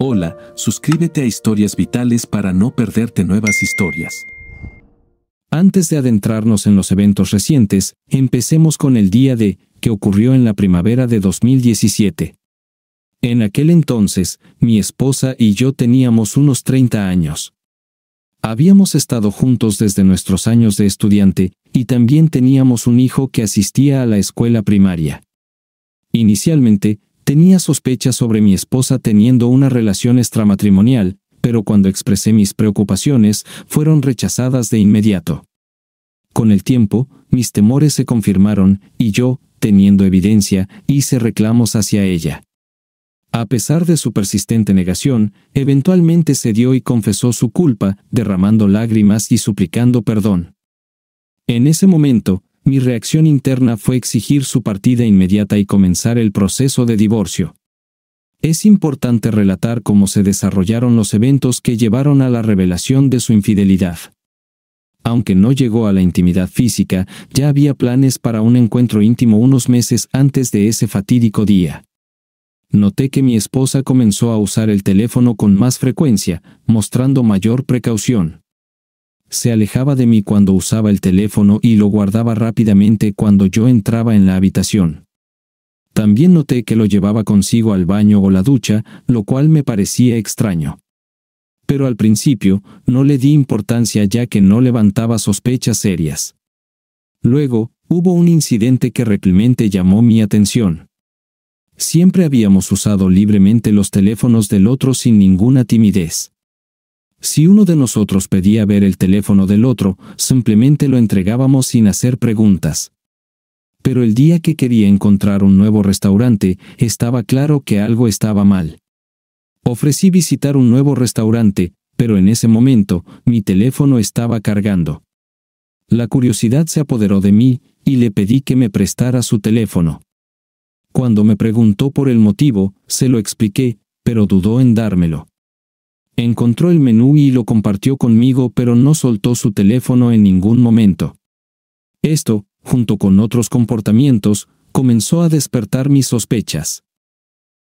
Hola, suscríbete a Historias Vitales para no perderte nuevas historias. Antes de adentrarnos en los eventos recientes, empecemos con el día de, que ocurrió en la primavera de 2017. En aquel entonces, mi esposa y yo teníamos unos 30 años. Habíamos estado juntos desde nuestros años de estudiante, y también teníamos un hijo que asistía a la escuela primaria. Inicialmente, Tenía sospechas sobre mi esposa teniendo una relación extramatrimonial, pero cuando expresé mis preocupaciones, fueron rechazadas de inmediato. Con el tiempo, mis temores se confirmaron, y yo, teniendo evidencia, hice reclamos hacia ella. A pesar de su persistente negación, eventualmente cedió y confesó su culpa, derramando lágrimas y suplicando perdón. En ese momento, mi reacción interna fue exigir su partida inmediata y comenzar el proceso de divorcio. Es importante relatar cómo se desarrollaron los eventos que llevaron a la revelación de su infidelidad. Aunque no llegó a la intimidad física, ya había planes para un encuentro íntimo unos meses antes de ese fatídico día. Noté que mi esposa comenzó a usar el teléfono con más frecuencia, mostrando mayor precaución. Se alejaba de mí cuando usaba el teléfono y lo guardaba rápidamente cuando yo entraba en la habitación. También noté que lo llevaba consigo al baño o la ducha, lo cual me parecía extraño. Pero al principio, no le di importancia ya que no levantaba sospechas serias. Luego, hubo un incidente que realmente llamó mi atención. Siempre habíamos usado libremente los teléfonos del otro sin ninguna timidez. Si uno de nosotros pedía ver el teléfono del otro, simplemente lo entregábamos sin hacer preguntas. Pero el día que quería encontrar un nuevo restaurante, estaba claro que algo estaba mal. Ofrecí visitar un nuevo restaurante, pero en ese momento, mi teléfono estaba cargando. La curiosidad se apoderó de mí, y le pedí que me prestara su teléfono. Cuando me preguntó por el motivo, se lo expliqué, pero dudó en dármelo. Encontró el menú y lo compartió conmigo pero no soltó su teléfono en ningún momento. Esto, junto con otros comportamientos, comenzó a despertar mis sospechas.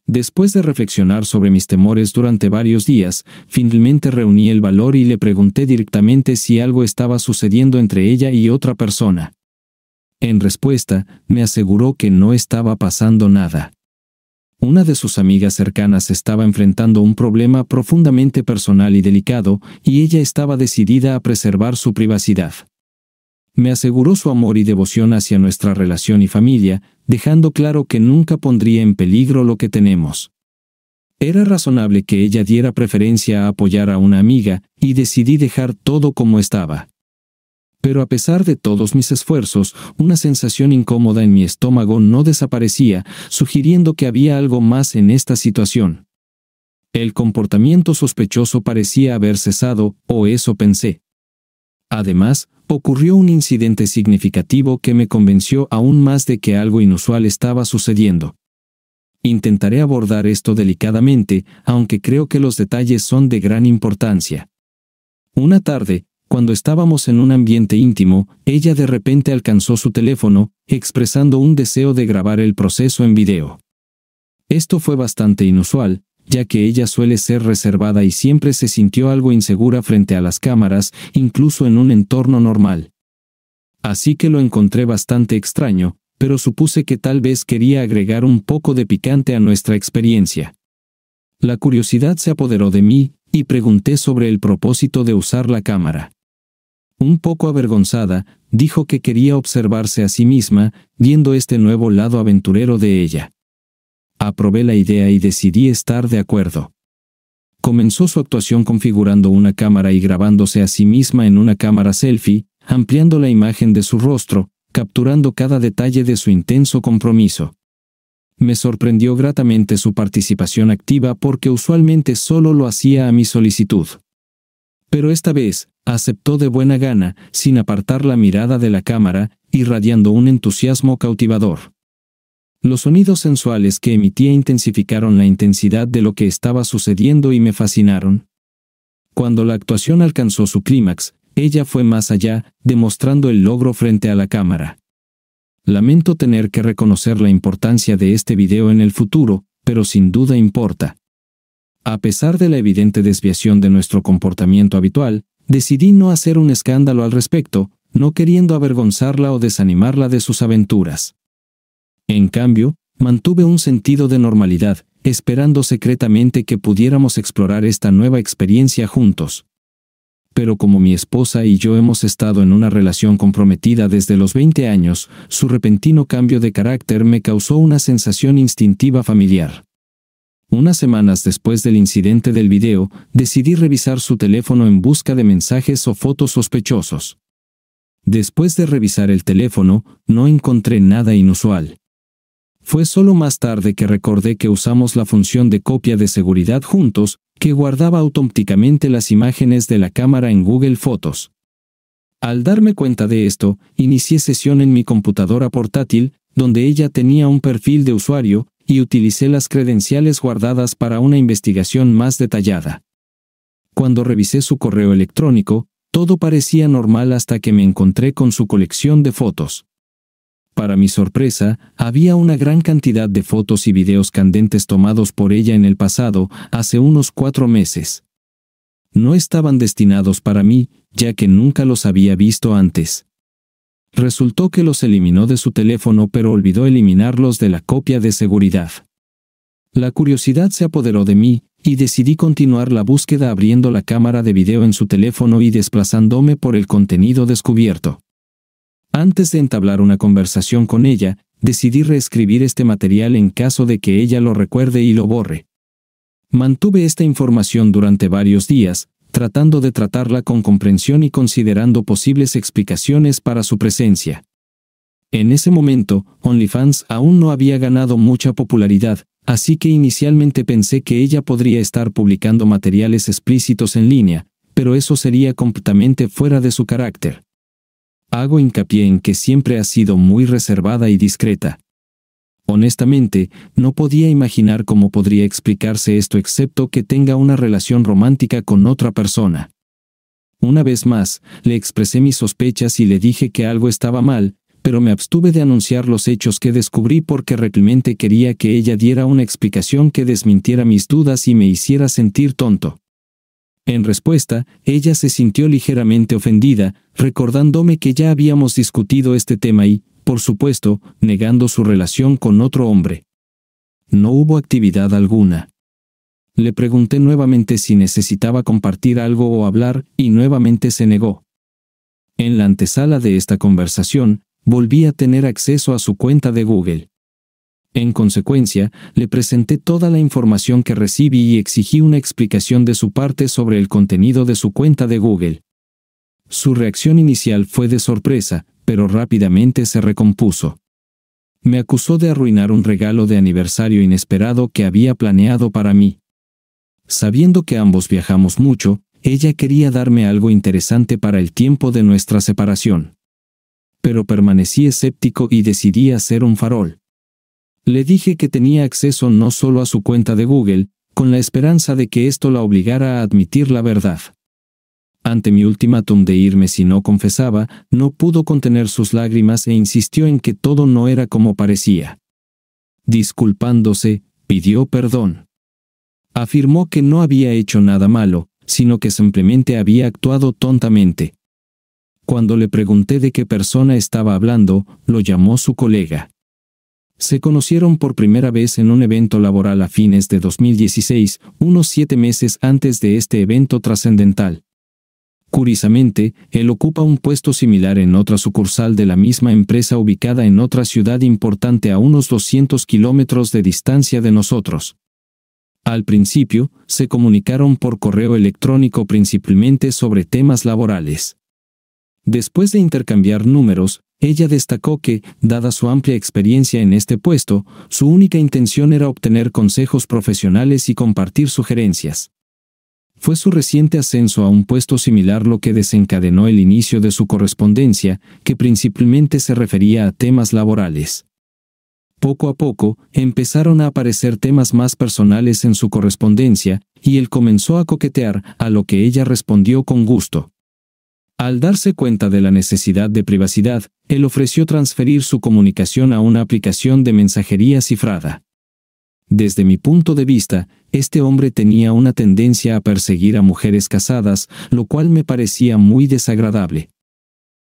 Después de reflexionar sobre mis temores durante varios días, finalmente reuní el valor y le pregunté directamente si algo estaba sucediendo entre ella y otra persona. En respuesta, me aseguró que no estaba pasando nada una de sus amigas cercanas estaba enfrentando un problema profundamente personal y delicado, y ella estaba decidida a preservar su privacidad. Me aseguró su amor y devoción hacia nuestra relación y familia, dejando claro que nunca pondría en peligro lo que tenemos. Era razonable que ella diera preferencia a apoyar a una amiga, y decidí dejar todo como estaba. Pero a pesar de todos mis esfuerzos, una sensación incómoda en mi estómago no desaparecía, sugiriendo que había algo más en esta situación. El comportamiento sospechoso parecía haber cesado, o eso pensé. Además, ocurrió un incidente significativo que me convenció aún más de que algo inusual estaba sucediendo. Intentaré abordar esto delicadamente, aunque creo que los detalles son de gran importancia. Una tarde, cuando estábamos en un ambiente íntimo, ella de repente alcanzó su teléfono, expresando un deseo de grabar el proceso en video. Esto fue bastante inusual, ya que ella suele ser reservada y siempre se sintió algo insegura frente a las cámaras, incluso en un entorno normal. Así que lo encontré bastante extraño, pero supuse que tal vez quería agregar un poco de picante a nuestra experiencia. La curiosidad se apoderó de mí, y pregunté sobre el propósito de usar la cámara un poco avergonzada, dijo que quería observarse a sí misma, viendo este nuevo lado aventurero de ella. Aprobé la idea y decidí estar de acuerdo. Comenzó su actuación configurando una cámara y grabándose a sí misma en una cámara selfie, ampliando la imagen de su rostro, capturando cada detalle de su intenso compromiso. Me sorprendió gratamente su participación activa porque usualmente solo lo hacía a mi solicitud. Pero esta vez, aceptó de buena gana, sin apartar la mirada de la cámara, irradiando un entusiasmo cautivador. Los sonidos sensuales que emitía intensificaron la intensidad de lo que estaba sucediendo y me fascinaron. Cuando la actuación alcanzó su clímax, ella fue más allá, demostrando el logro frente a la cámara. Lamento tener que reconocer la importancia de este video en el futuro, pero sin duda importa. A pesar de la evidente desviación de nuestro comportamiento habitual, Decidí no hacer un escándalo al respecto, no queriendo avergonzarla o desanimarla de sus aventuras. En cambio, mantuve un sentido de normalidad, esperando secretamente que pudiéramos explorar esta nueva experiencia juntos. Pero como mi esposa y yo hemos estado en una relación comprometida desde los 20 años, su repentino cambio de carácter me causó una sensación instintiva familiar. Unas semanas después del incidente del video, decidí revisar su teléfono en busca de mensajes o fotos sospechosos. Después de revisar el teléfono, no encontré nada inusual. Fue solo más tarde que recordé que usamos la función de copia de seguridad juntos, que guardaba automáticamente las imágenes de la cámara en Google Fotos. Al darme cuenta de esto, inicié sesión en mi computadora portátil, donde ella tenía un perfil de usuario, y utilicé las credenciales guardadas para una investigación más detallada. Cuando revisé su correo electrónico, todo parecía normal hasta que me encontré con su colección de fotos. Para mi sorpresa, había una gran cantidad de fotos y videos candentes tomados por ella en el pasado, hace unos cuatro meses. No estaban destinados para mí, ya que nunca los había visto antes. Resultó que los eliminó de su teléfono pero olvidó eliminarlos de la copia de seguridad. La curiosidad se apoderó de mí, y decidí continuar la búsqueda abriendo la cámara de video en su teléfono y desplazándome por el contenido descubierto. Antes de entablar una conversación con ella, decidí reescribir este material en caso de que ella lo recuerde y lo borre. Mantuve esta información durante varios días, tratando de tratarla con comprensión y considerando posibles explicaciones para su presencia. En ese momento, OnlyFans aún no había ganado mucha popularidad, así que inicialmente pensé que ella podría estar publicando materiales explícitos en línea, pero eso sería completamente fuera de su carácter. Hago hincapié en que siempre ha sido muy reservada y discreta, Honestamente, no podía imaginar cómo podría explicarse esto excepto que tenga una relación romántica con otra persona. Una vez más, le expresé mis sospechas y le dije que algo estaba mal, pero me abstuve de anunciar los hechos que descubrí porque realmente quería que ella diera una explicación que desmintiera mis dudas y me hiciera sentir tonto. En respuesta, ella se sintió ligeramente ofendida, recordándome que ya habíamos discutido este tema y, por supuesto, negando su relación con otro hombre. No hubo actividad alguna. Le pregunté nuevamente si necesitaba compartir algo o hablar, y nuevamente se negó. En la antesala de esta conversación, volví a tener acceso a su cuenta de Google. En consecuencia, le presenté toda la información que recibí y exigí una explicación de su parte sobre el contenido de su cuenta de Google. Su reacción inicial fue de sorpresa, pero rápidamente se recompuso. Me acusó de arruinar un regalo de aniversario inesperado que había planeado para mí. Sabiendo que ambos viajamos mucho, ella quería darme algo interesante para el tiempo de nuestra separación. Pero permanecí escéptico y decidí hacer un farol. Le dije que tenía acceso no solo a su cuenta de Google, con la esperanza de que esto la obligara a admitir la verdad. Ante mi ultimátum de irme si no confesaba, no pudo contener sus lágrimas e insistió en que todo no era como parecía. Disculpándose, pidió perdón. Afirmó que no había hecho nada malo, sino que simplemente había actuado tontamente. Cuando le pregunté de qué persona estaba hablando, lo llamó su colega. Se conocieron por primera vez en un evento laboral a fines de 2016, unos siete meses antes de este evento trascendental. Curiosamente, él ocupa un puesto similar en otra sucursal de la misma empresa ubicada en otra ciudad importante a unos 200 kilómetros de distancia de nosotros. Al principio, se comunicaron por correo electrónico principalmente sobre temas laborales. Después de intercambiar números, ella destacó que, dada su amplia experiencia en este puesto, su única intención era obtener consejos profesionales y compartir sugerencias. Fue su reciente ascenso a un puesto similar lo que desencadenó el inicio de su correspondencia, que principalmente se refería a temas laborales. Poco a poco, empezaron a aparecer temas más personales en su correspondencia, y él comenzó a coquetear, a lo que ella respondió con gusto. Al darse cuenta de la necesidad de privacidad, él ofreció transferir su comunicación a una aplicación de mensajería cifrada. Desde mi punto de vista, este hombre tenía una tendencia a perseguir a mujeres casadas, lo cual me parecía muy desagradable.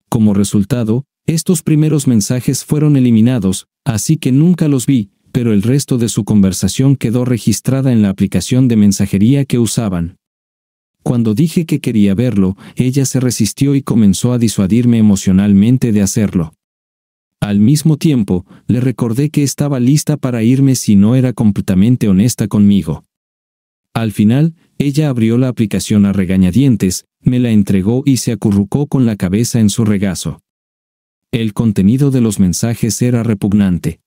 Como resultado, estos primeros mensajes fueron eliminados, así que nunca los vi, pero el resto de su conversación quedó registrada en la aplicación de mensajería que usaban. Cuando dije que quería verlo, ella se resistió y comenzó a disuadirme emocionalmente de hacerlo. Al mismo tiempo, le recordé que estaba lista para irme si no era completamente honesta conmigo. Al final, ella abrió la aplicación a regañadientes, me la entregó y se acurrucó con la cabeza en su regazo. El contenido de los mensajes era repugnante.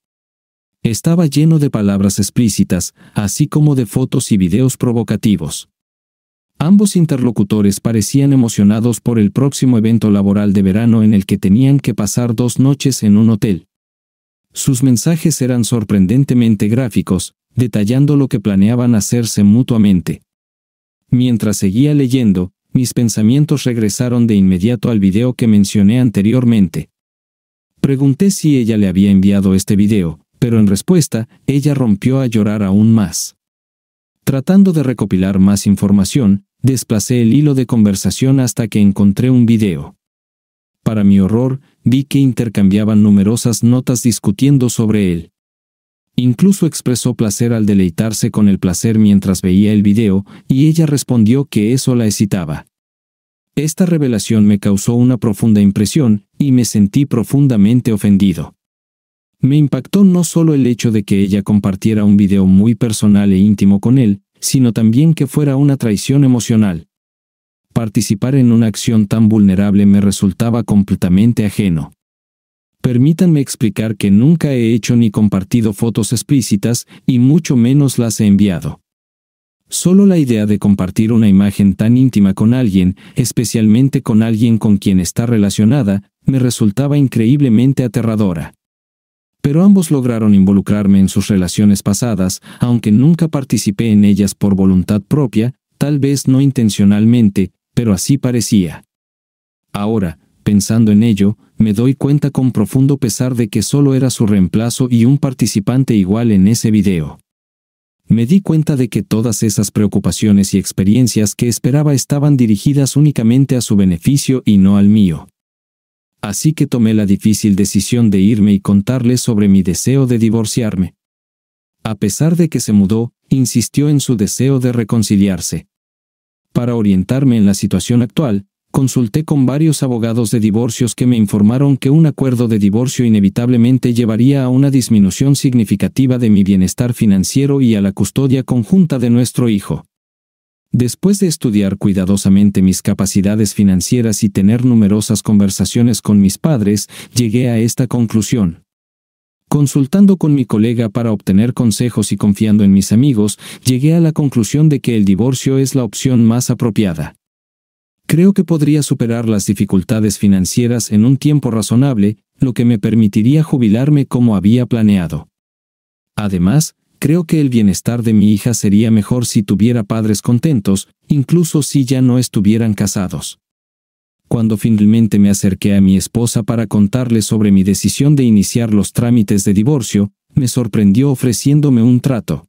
Estaba lleno de palabras explícitas, así como de fotos y videos provocativos. Ambos interlocutores parecían emocionados por el próximo evento laboral de verano en el que tenían que pasar dos noches en un hotel. Sus mensajes eran sorprendentemente gráficos, detallando lo que planeaban hacerse mutuamente. Mientras seguía leyendo, mis pensamientos regresaron de inmediato al video que mencioné anteriormente. Pregunté si ella le había enviado este video, pero en respuesta, ella rompió a llorar aún más. Tratando de recopilar más información, Desplacé el hilo de conversación hasta que encontré un video. Para mi horror, vi que intercambiaban numerosas notas discutiendo sobre él. Incluso expresó placer al deleitarse con el placer mientras veía el video, y ella respondió que eso la excitaba. Esta revelación me causó una profunda impresión, y me sentí profundamente ofendido. Me impactó no solo el hecho de que ella compartiera un video muy personal e íntimo con él, sino también que fuera una traición emocional. Participar en una acción tan vulnerable me resultaba completamente ajeno. Permítanme explicar que nunca he hecho ni compartido fotos explícitas, y mucho menos las he enviado. Solo la idea de compartir una imagen tan íntima con alguien, especialmente con alguien con quien está relacionada, me resultaba increíblemente aterradora pero ambos lograron involucrarme en sus relaciones pasadas, aunque nunca participé en ellas por voluntad propia, tal vez no intencionalmente, pero así parecía. Ahora, pensando en ello, me doy cuenta con profundo pesar de que solo era su reemplazo y un participante igual en ese video. Me di cuenta de que todas esas preocupaciones y experiencias que esperaba estaban dirigidas únicamente a su beneficio y no al mío. Así que tomé la difícil decisión de irme y contarle sobre mi deseo de divorciarme. A pesar de que se mudó, insistió en su deseo de reconciliarse. Para orientarme en la situación actual, consulté con varios abogados de divorcios que me informaron que un acuerdo de divorcio inevitablemente llevaría a una disminución significativa de mi bienestar financiero y a la custodia conjunta de nuestro hijo. Después de estudiar cuidadosamente mis capacidades financieras y tener numerosas conversaciones con mis padres, llegué a esta conclusión. Consultando con mi colega para obtener consejos y confiando en mis amigos, llegué a la conclusión de que el divorcio es la opción más apropiada. Creo que podría superar las dificultades financieras en un tiempo razonable, lo que me permitiría jubilarme como había planeado. Además, Creo que el bienestar de mi hija sería mejor si tuviera padres contentos, incluso si ya no estuvieran casados. Cuando finalmente me acerqué a mi esposa para contarle sobre mi decisión de iniciar los trámites de divorcio, me sorprendió ofreciéndome un trato.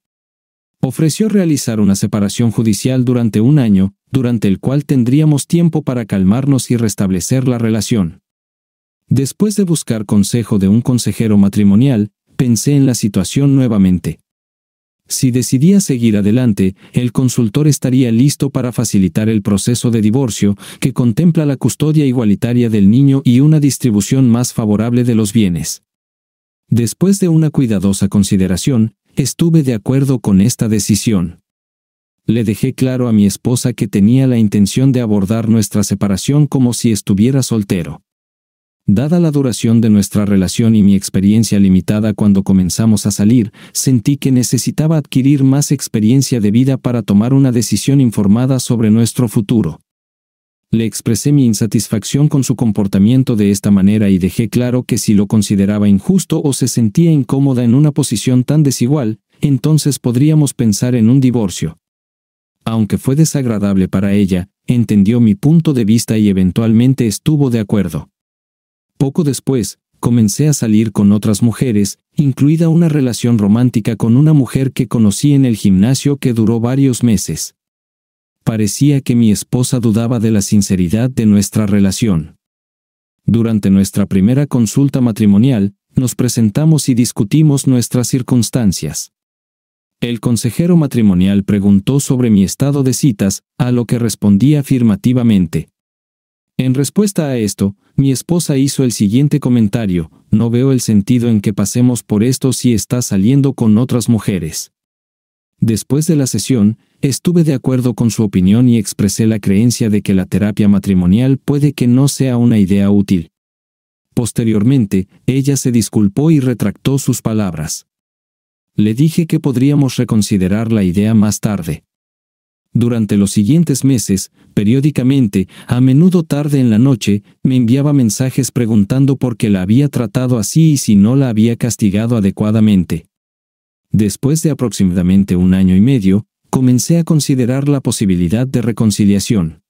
Ofreció realizar una separación judicial durante un año, durante el cual tendríamos tiempo para calmarnos y restablecer la relación. Después de buscar consejo de un consejero matrimonial, pensé en la situación nuevamente. Si decidía seguir adelante, el consultor estaría listo para facilitar el proceso de divorcio, que contempla la custodia igualitaria del niño y una distribución más favorable de los bienes. Después de una cuidadosa consideración, estuve de acuerdo con esta decisión. Le dejé claro a mi esposa que tenía la intención de abordar nuestra separación como si estuviera soltero. Dada la duración de nuestra relación y mi experiencia limitada cuando comenzamos a salir, sentí que necesitaba adquirir más experiencia de vida para tomar una decisión informada sobre nuestro futuro. Le expresé mi insatisfacción con su comportamiento de esta manera y dejé claro que si lo consideraba injusto o se sentía incómoda en una posición tan desigual, entonces podríamos pensar en un divorcio. Aunque fue desagradable para ella, entendió mi punto de vista y eventualmente estuvo de acuerdo. Poco después, comencé a salir con otras mujeres, incluida una relación romántica con una mujer que conocí en el gimnasio que duró varios meses. Parecía que mi esposa dudaba de la sinceridad de nuestra relación. Durante nuestra primera consulta matrimonial, nos presentamos y discutimos nuestras circunstancias. El consejero matrimonial preguntó sobre mi estado de citas, a lo que respondí afirmativamente. En respuesta a esto, mi esposa hizo el siguiente comentario, no veo el sentido en que pasemos por esto si está saliendo con otras mujeres. Después de la sesión, estuve de acuerdo con su opinión y expresé la creencia de que la terapia matrimonial puede que no sea una idea útil. Posteriormente, ella se disculpó y retractó sus palabras. Le dije que podríamos reconsiderar la idea más tarde. Durante los siguientes meses, periódicamente, a menudo tarde en la noche, me enviaba mensajes preguntando por qué la había tratado así y si no la había castigado adecuadamente. Después de aproximadamente un año y medio, comencé a considerar la posibilidad de reconciliación.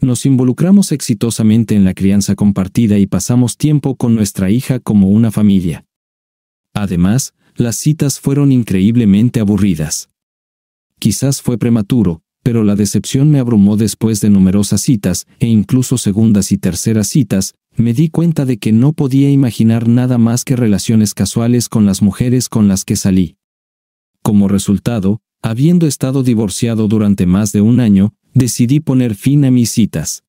Nos involucramos exitosamente en la crianza compartida y pasamos tiempo con nuestra hija como una familia. Además, las citas fueron increíblemente aburridas. Quizás fue prematuro, pero la decepción me abrumó después de numerosas citas, e incluso segundas y terceras citas, me di cuenta de que no podía imaginar nada más que relaciones casuales con las mujeres con las que salí. Como resultado, habiendo estado divorciado durante más de un año, decidí poner fin a mis citas.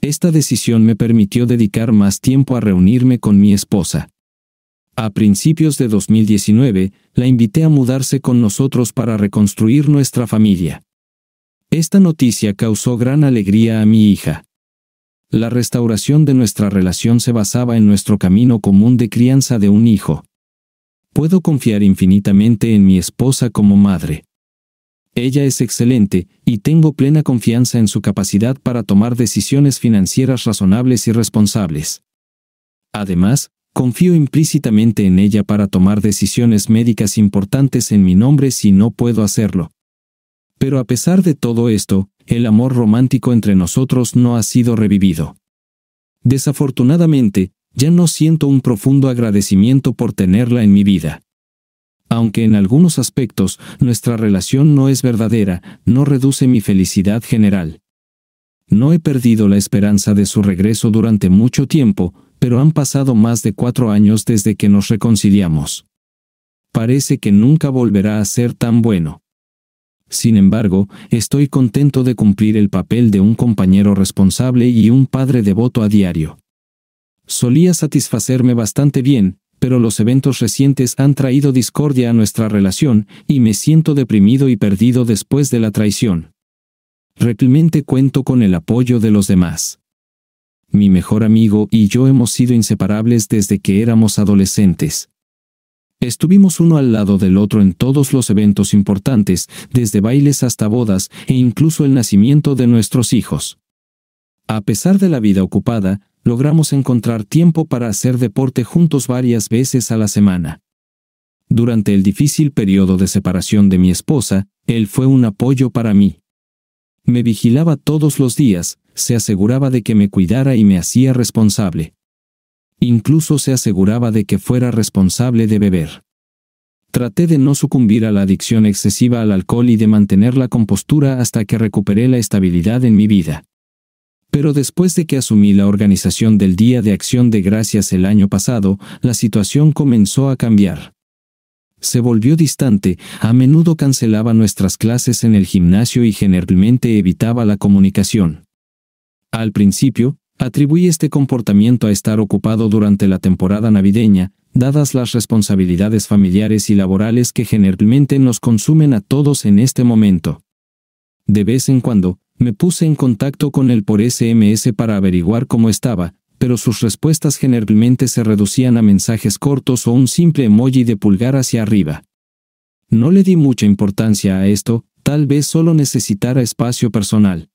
Esta decisión me permitió dedicar más tiempo a reunirme con mi esposa. A principios de 2019, la invité a mudarse con nosotros para reconstruir nuestra familia. Esta noticia causó gran alegría a mi hija. La restauración de nuestra relación se basaba en nuestro camino común de crianza de un hijo. Puedo confiar infinitamente en mi esposa como madre. Ella es excelente, y tengo plena confianza en su capacidad para tomar decisiones financieras razonables y responsables. Además, confío implícitamente en ella para tomar decisiones médicas importantes en mi nombre si no puedo hacerlo. Pero a pesar de todo esto, el amor romántico entre nosotros no ha sido revivido. Desafortunadamente, ya no siento un profundo agradecimiento por tenerla en mi vida. Aunque en algunos aspectos nuestra relación no es verdadera, no reduce mi felicidad general. No he perdido la esperanza de su regreso durante mucho tiempo, pero han pasado más de cuatro años desde que nos reconciliamos. Parece que nunca volverá a ser tan bueno. Sin embargo, estoy contento de cumplir el papel de un compañero responsable y un padre devoto a diario. Solía satisfacerme bastante bien, pero los eventos recientes han traído discordia a nuestra relación, y me siento deprimido y perdido después de la traición. Realmente cuento con el apoyo de los demás mi mejor amigo y yo hemos sido inseparables desde que éramos adolescentes. Estuvimos uno al lado del otro en todos los eventos importantes, desde bailes hasta bodas e incluso el nacimiento de nuestros hijos. A pesar de la vida ocupada, logramos encontrar tiempo para hacer deporte juntos varias veces a la semana. Durante el difícil periodo de separación de mi esposa, él fue un apoyo para mí. Me vigilaba todos los días, se aseguraba de que me cuidara y me hacía responsable. Incluso se aseguraba de que fuera responsable de beber. Traté de no sucumbir a la adicción excesiva al alcohol y de mantener la compostura hasta que recuperé la estabilidad en mi vida. Pero después de que asumí la organización del Día de Acción de Gracias el año pasado, la situación comenzó a cambiar se volvió distante, a menudo cancelaba nuestras clases en el gimnasio y generalmente evitaba la comunicación. Al principio, atribuí este comportamiento a estar ocupado durante la temporada navideña, dadas las responsabilidades familiares y laborales que generalmente nos consumen a todos en este momento. De vez en cuando, me puse en contacto con él por SMS para averiguar cómo estaba, pero sus respuestas generalmente se reducían a mensajes cortos o un simple emoji de pulgar hacia arriba. No le di mucha importancia a esto, tal vez solo necesitara espacio personal.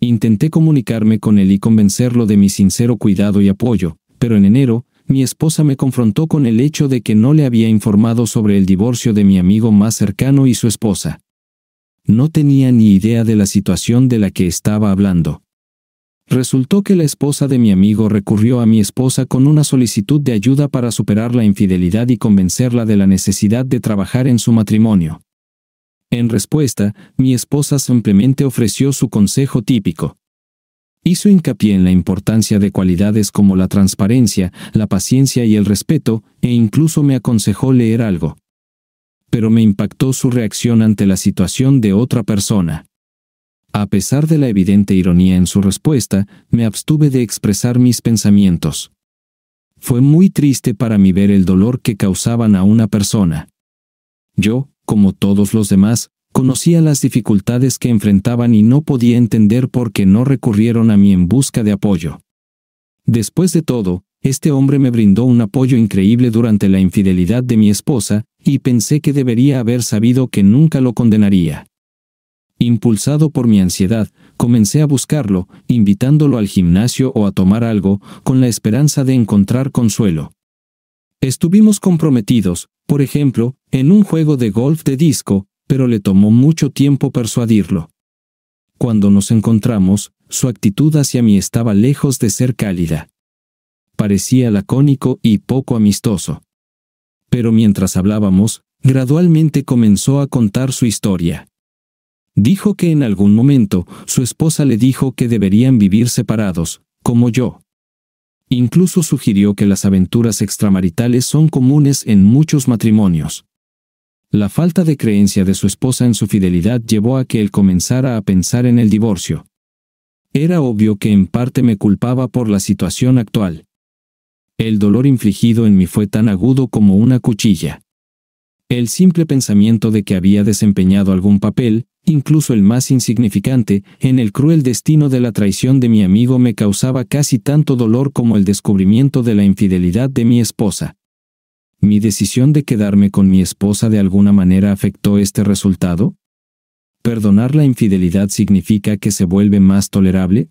Intenté comunicarme con él y convencerlo de mi sincero cuidado y apoyo, pero en enero, mi esposa me confrontó con el hecho de que no le había informado sobre el divorcio de mi amigo más cercano y su esposa. No tenía ni idea de la situación de la que estaba hablando. Resultó que la esposa de mi amigo recurrió a mi esposa con una solicitud de ayuda para superar la infidelidad y convencerla de la necesidad de trabajar en su matrimonio. En respuesta, mi esposa simplemente ofreció su consejo típico. Hizo hincapié en la importancia de cualidades como la transparencia, la paciencia y el respeto, e incluso me aconsejó leer algo. Pero me impactó su reacción ante la situación de otra persona. A pesar de la evidente ironía en su respuesta, me abstuve de expresar mis pensamientos. Fue muy triste para mí ver el dolor que causaban a una persona. Yo, como todos los demás, conocía las dificultades que enfrentaban y no podía entender por qué no recurrieron a mí en busca de apoyo. Después de todo, este hombre me brindó un apoyo increíble durante la infidelidad de mi esposa, y pensé que debería haber sabido que nunca lo condenaría. Impulsado por mi ansiedad, comencé a buscarlo, invitándolo al gimnasio o a tomar algo, con la esperanza de encontrar consuelo. Estuvimos comprometidos, por ejemplo, en un juego de golf de disco, pero le tomó mucho tiempo persuadirlo. Cuando nos encontramos, su actitud hacia mí estaba lejos de ser cálida. Parecía lacónico y poco amistoso. Pero mientras hablábamos, gradualmente comenzó a contar su historia. Dijo que en algún momento su esposa le dijo que deberían vivir separados, como yo. Incluso sugirió que las aventuras extramaritales son comunes en muchos matrimonios. La falta de creencia de su esposa en su fidelidad llevó a que él comenzara a pensar en el divorcio. Era obvio que en parte me culpaba por la situación actual. El dolor infligido en mí fue tan agudo como una cuchilla. El simple pensamiento de que había desempeñado algún papel, incluso el más insignificante, en el cruel destino de la traición de mi amigo me causaba casi tanto dolor como el descubrimiento de la infidelidad de mi esposa. ¿Mi decisión de quedarme con mi esposa de alguna manera afectó este resultado? ¿Perdonar la infidelidad significa que se vuelve más tolerable?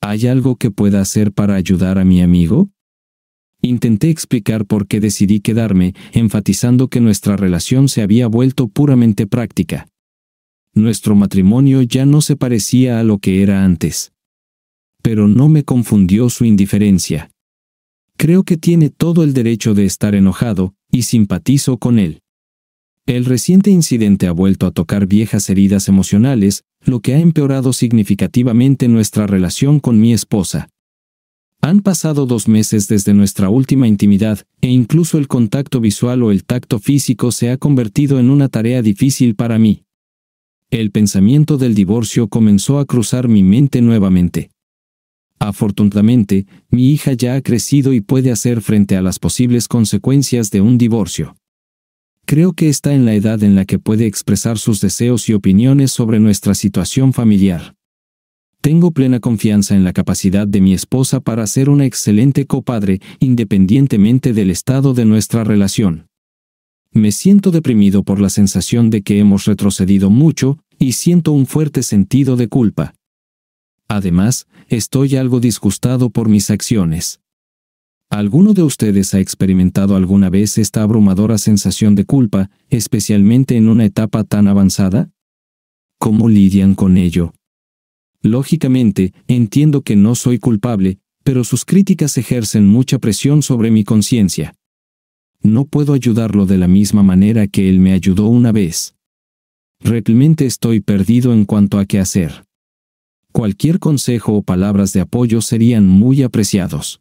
¿Hay algo que pueda hacer para ayudar a mi amigo? Intenté explicar por qué decidí quedarme, enfatizando que nuestra relación se había vuelto puramente práctica. Nuestro matrimonio ya no se parecía a lo que era antes. Pero no me confundió su indiferencia. Creo que tiene todo el derecho de estar enojado, y simpatizo con él. El reciente incidente ha vuelto a tocar viejas heridas emocionales, lo que ha empeorado significativamente nuestra relación con mi esposa. Han pasado dos meses desde nuestra última intimidad, e incluso el contacto visual o el tacto físico se ha convertido en una tarea difícil para mí el pensamiento del divorcio comenzó a cruzar mi mente nuevamente. Afortunadamente, mi hija ya ha crecido y puede hacer frente a las posibles consecuencias de un divorcio. Creo que está en la edad en la que puede expresar sus deseos y opiniones sobre nuestra situación familiar. Tengo plena confianza en la capacidad de mi esposa para ser una excelente copadre, independientemente del estado de nuestra relación. Me siento deprimido por la sensación de que hemos retrocedido mucho y siento un fuerte sentido de culpa. Además, estoy algo disgustado por mis acciones. ¿Alguno de ustedes ha experimentado alguna vez esta abrumadora sensación de culpa, especialmente en una etapa tan avanzada? ¿Cómo lidian con ello? Lógicamente, entiendo que no soy culpable, pero sus críticas ejercen mucha presión sobre mi conciencia no puedo ayudarlo de la misma manera que él me ayudó una vez. Realmente estoy perdido en cuanto a qué hacer. Cualquier consejo o palabras de apoyo serían muy apreciados.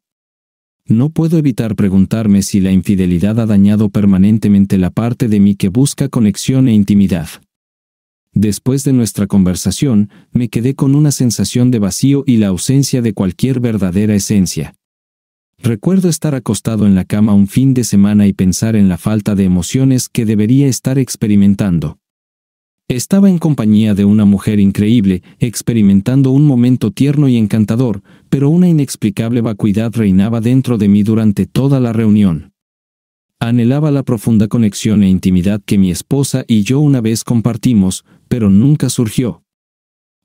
No puedo evitar preguntarme si la infidelidad ha dañado permanentemente la parte de mí que busca conexión e intimidad. Después de nuestra conversación, me quedé con una sensación de vacío y la ausencia de cualquier verdadera esencia. Recuerdo estar acostado en la cama un fin de semana y pensar en la falta de emociones que debería estar experimentando. Estaba en compañía de una mujer increíble, experimentando un momento tierno y encantador, pero una inexplicable vacuidad reinaba dentro de mí durante toda la reunión. Anhelaba la profunda conexión e intimidad que mi esposa y yo una vez compartimos, pero nunca surgió.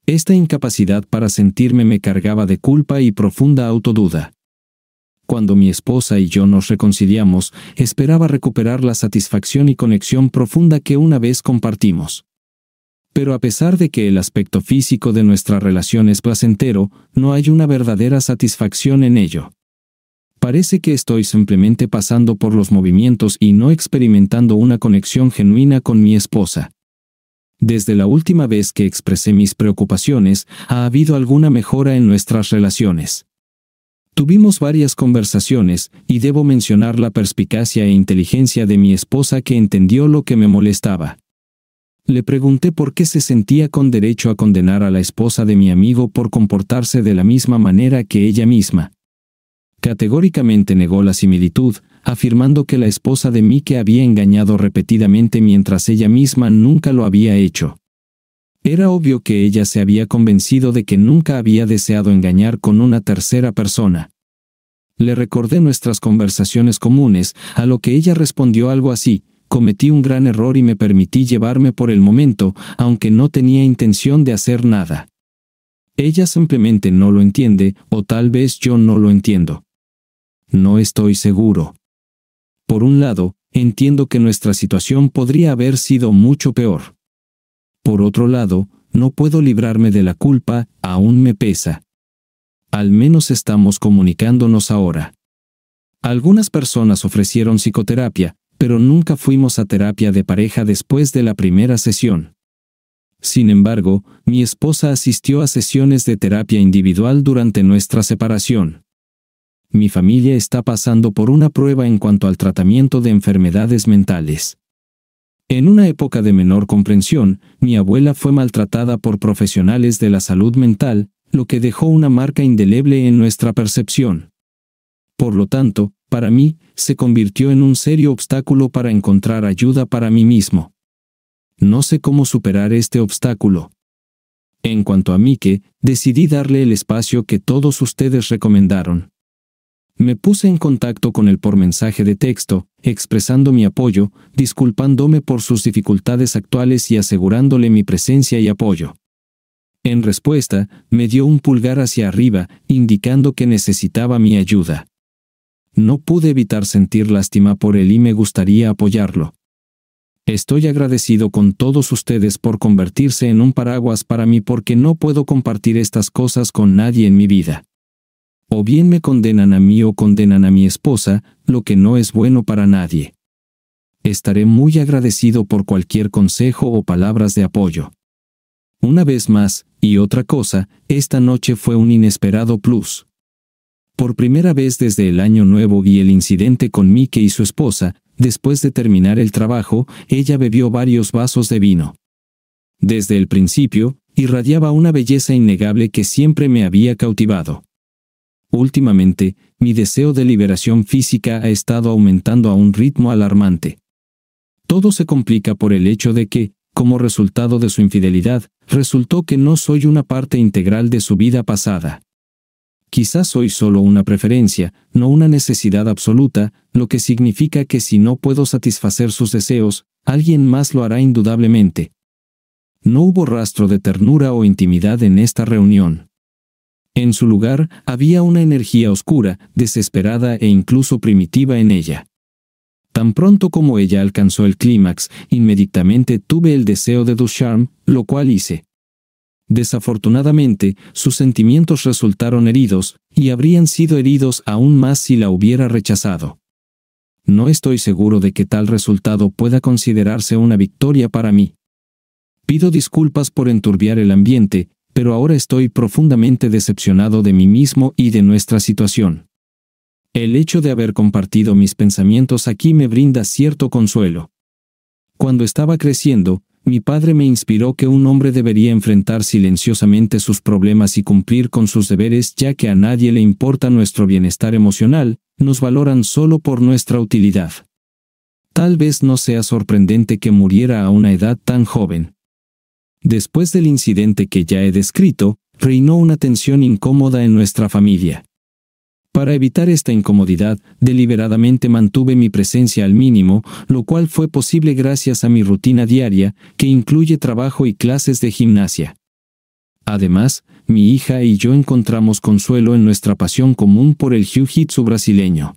Esta incapacidad para sentirme me cargaba de culpa y profunda autoduda. Cuando mi esposa y yo nos reconciliamos, esperaba recuperar la satisfacción y conexión profunda que una vez compartimos. Pero a pesar de que el aspecto físico de nuestra relación es placentero, no hay una verdadera satisfacción en ello. Parece que estoy simplemente pasando por los movimientos y no experimentando una conexión genuina con mi esposa. Desde la última vez que expresé mis preocupaciones, ha habido alguna mejora en nuestras relaciones. Tuvimos varias conversaciones, y debo mencionar la perspicacia e inteligencia de mi esposa que entendió lo que me molestaba. Le pregunté por qué se sentía con derecho a condenar a la esposa de mi amigo por comportarse de la misma manera que ella misma. Categóricamente negó la similitud, afirmando que la esposa de mí que había engañado repetidamente mientras ella misma nunca lo había hecho. Era obvio que ella se había convencido de que nunca había deseado engañar con una tercera persona. Le recordé nuestras conversaciones comunes, a lo que ella respondió algo así, cometí un gran error y me permití llevarme por el momento, aunque no tenía intención de hacer nada. Ella simplemente no lo entiende, o tal vez yo no lo entiendo. No estoy seguro. Por un lado, entiendo que nuestra situación podría haber sido mucho peor. Por otro lado, no puedo librarme de la culpa, aún me pesa. Al menos estamos comunicándonos ahora. Algunas personas ofrecieron psicoterapia, pero nunca fuimos a terapia de pareja después de la primera sesión. Sin embargo, mi esposa asistió a sesiones de terapia individual durante nuestra separación. Mi familia está pasando por una prueba en cuanto al tratamiento de enfermedades mentales. En una época de menor comprensión, mi abuela fue maltratada por profesionales de la salud mental, lo que dejó una marca indeleble en nuestra percepción. Por lo tanto, para mí, se convirtió en un serio obstáculo para encontrar ayuda para mí mismo. No sé cómo superar este obstáculo. En cuanto a Mike, decidí darle el espacio que todos ustedes recomendaron. Me puse en contacto con él por mensaje de texto, expresando mi apoyo, disculpándome por sus dificultades actuales y asegurándole mi presencia y apoyo. En respuesta, me dio un pulgar hacia arriba, indicando que necesitaba mi ayuda. No pude evitar sentir lástima por él y me gustaría apoyarlo. Estoy agradecido con todos ustedes por convertirse en un paraguas para mí porque no puedo compartir estas cosas con nadie en mi vida o bien me condenan a mí o condenan a mi esposa, lo que no es bueno para nadie. Estaré muy agradecido por cualquier consejo o palabras de apoyo. Una vez más, y otra cosa, esta noche fue un inesperado plus. Por primera vez desde el año nuevo y el incidente con Mike y su esposa, después de terminar el trabajo, ella bebió varios vasos de vino. Desde el principio, irradiaba una belleza innegable que siempre me había cautivado. Últimamente, mi deseo de liberación física ha estado aumentando a un ritmo alarmante. Todo se complica por el hecho de que, como resultado de su infidelidad, resultó que no soy una parte integral de su vida pasada. Quizás soy solo una preferencia, no una necesidad absoluta, lo que significa que si no puedo satisfacer sus deseos, alguien más lo hará indudablemente. No hubo rastro de ternura o intimidad en esta reunión. En su lugar, había una energía oscura, desesperada e incluso primitiva en ella. Tan pronto como ella alcanzó el clímax, inmediatamente tuve el deseo de Ducharme, lo cual hice. Desafortunadamente, sus sentimientos resultaron heridos, y habrían sido heridos aún más si la hubiera rechazado. No estoy seguro de que tal resultado pueda considerarse una victoria para mí. Pido disculpas por enturbiar el ambiente, pero ahora estoy profundamente decepcionado de mí mismo y de nuestra situación. El hecho de haber compartido mis pensamientos aquí me brinda cierto consuelo. Cuando estaba creciendo, mi padre me inspiró que un hombre debería enfrentar silenciosamente sus problemas y cumplir con sus deberes ya que a nadie le importa nuestro bienestar emocional, nos valoran solo por nuestra utilidad. Tal vez no sea sorprendente que muriera a una edad tan joven, Después del incidente que ya he descrito, reinó una tensión incómoda en nuestra familia. Para evitar esta incomodidad, deliberadamente mantuve mi presencia al mínimo, lo cual fue posible gracias a mi rutina diaria, que incluye trabajo y clases de gimnasia. Además, mi hija y yo encontramos consuelo en nuestra pasión común por el jiu-jitsu brasileño.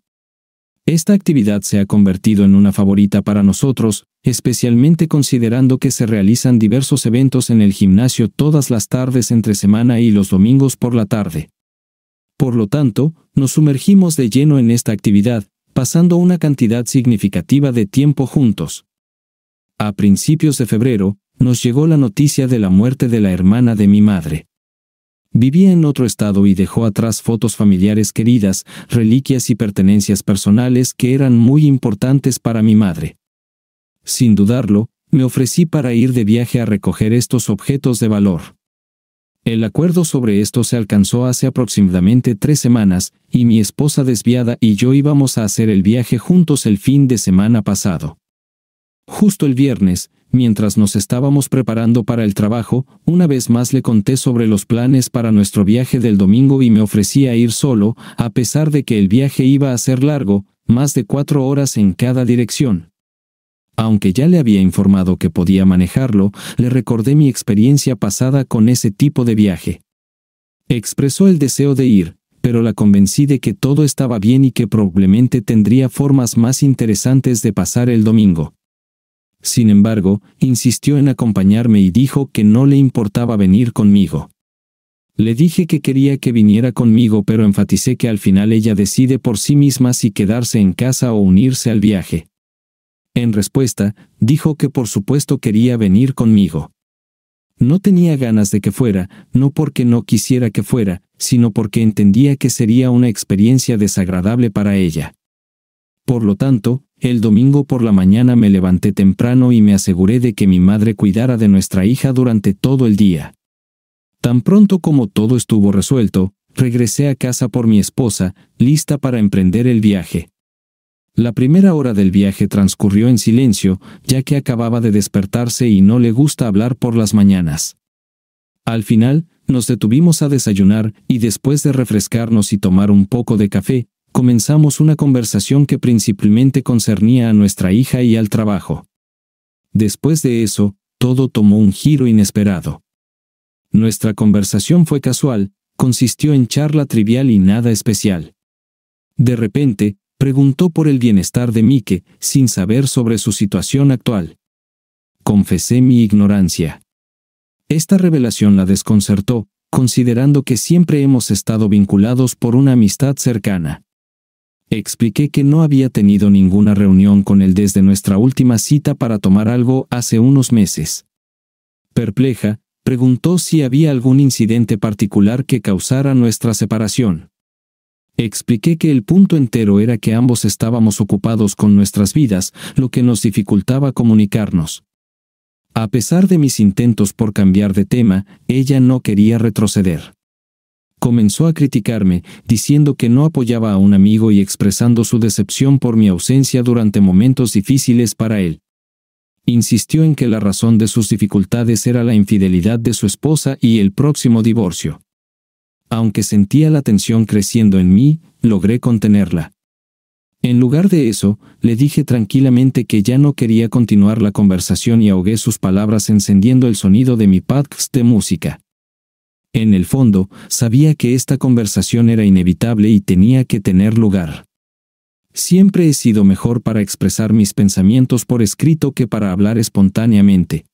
Esta actividad se ha convertido en una favorita para nosotros, especialmente considerando que se realizan diversos eventos en el gimnasio todas las tardes entre semana y los domingos por la tarde. Por lo tanto, nos sumergimos de lleno en esta actividad, pasando una cantidad significativa de tiempo juntos. A principios de febrero, nos llegó la noticia de la muerte de la hermana de mi madre. Vivía en otro estado y dejó atrás fotos familiares queridas, reliquias y pertenencias personales que eran muy importantes para mi madre sin dudarlo, me ofrecí para ir de viaje a recoger estos objetos de valor. El acuerdo sobre esto se alcanzó hace aproximadamente tres semanas, y mi esposa desviada y yo íbamos a hacer el viaje juntos el fin de semana pasado. Justo el viernes, mientras nos estábamos preparando para el trabajo, una vez más le conté sobre los planes para nuestro viaje del domingo y me ofrecí a ir solo, a pesar de que el viaje iba a ser largo, más de cuatro horas en cada dirección. Aunque ya le había informado que podía manejarlo, le recordé mi experiencia pasada con ese tipo de viaje. Expresó el deseo de ir, pero la convencí de que todo estaba bien y que probablemente tendría formas más interesantes de pasar el domingo. Sin embargo, insistió en acompañarme y dijo que no le importaba venir conmigo. Le dije que quería que viniera conmigo pero enfaticé que al final ella decide por sí misma si quedarse en casa o unirse al viaje. En respuesta, dijo que por supuesto quería venir conmigo. No tenía ganas de que fuera, no porque no quisiera que fuera, sino porque entendía que sería una experiencia desagradable para ella. Por lo tanto, el domingo por la mañana me levanté temprano y me aseguré de que mi madre cuidara de nuestra hija durante todo el día. Tan pronto como todo estuvo resuelto, regresé a casa por mi esposa, lista para emprender el viaje. La primera hora del viaje transcurrió en silencio, ya que acababa de despertarse y no le gusta hablar por las mañanas. Al final, nos detuvimos a desayunar y después de refrescarnos y tomar un poco de café, comenzamos una conversación que principalmente concernía a nuestra hija y al trabajo. Después de eso, todo tomó un giro inesperado. Nuestra conversación fue casual, consistió en charla trivial y nada especial. De repente, preguntó por el bienestar de Mike, sin saber sobre su situación actual. Confesé mi ignorancia. Esta revelación la desconcertó, considerando que siempre hemos estado vinculados por una amistad cercana. Expliqué que no había tenido ninguna reunión con él desde nuestra última cita para tomar algo hace unos meses. Perpleja, preguntó si había algún incidente particular que causara nuestra separación. Expliqué que el punto entero era que ambos estábamos ocupados con nuestras vidas, lo que nos dificultaba comunicarnos. A pesar de mis intentos por cambiar de tema, ella no quería retroceder. Comenzó a criticarme, diciendo que no apoyaba a un amigo y expresando su decepción por mi ausencia durante momentos difíciles para él. Insistió en que la razón de sus dificultades era la infidelidad de su esposa y el próximo divorcio. Aunque sentía la tensión creciendo en mí, logré contenerla. En lugar de eso, le dije tranquilamente que ya no quería continuar la conversación y ahogué sus palabras encendiendo el sonido de mi podcast de música. En el fondo, sabía que esta conversación era inevitable y tenía que tener lugar. Siempre he sido mejor para expresar mis pensamientos por escrito que para hablar espontáneamente.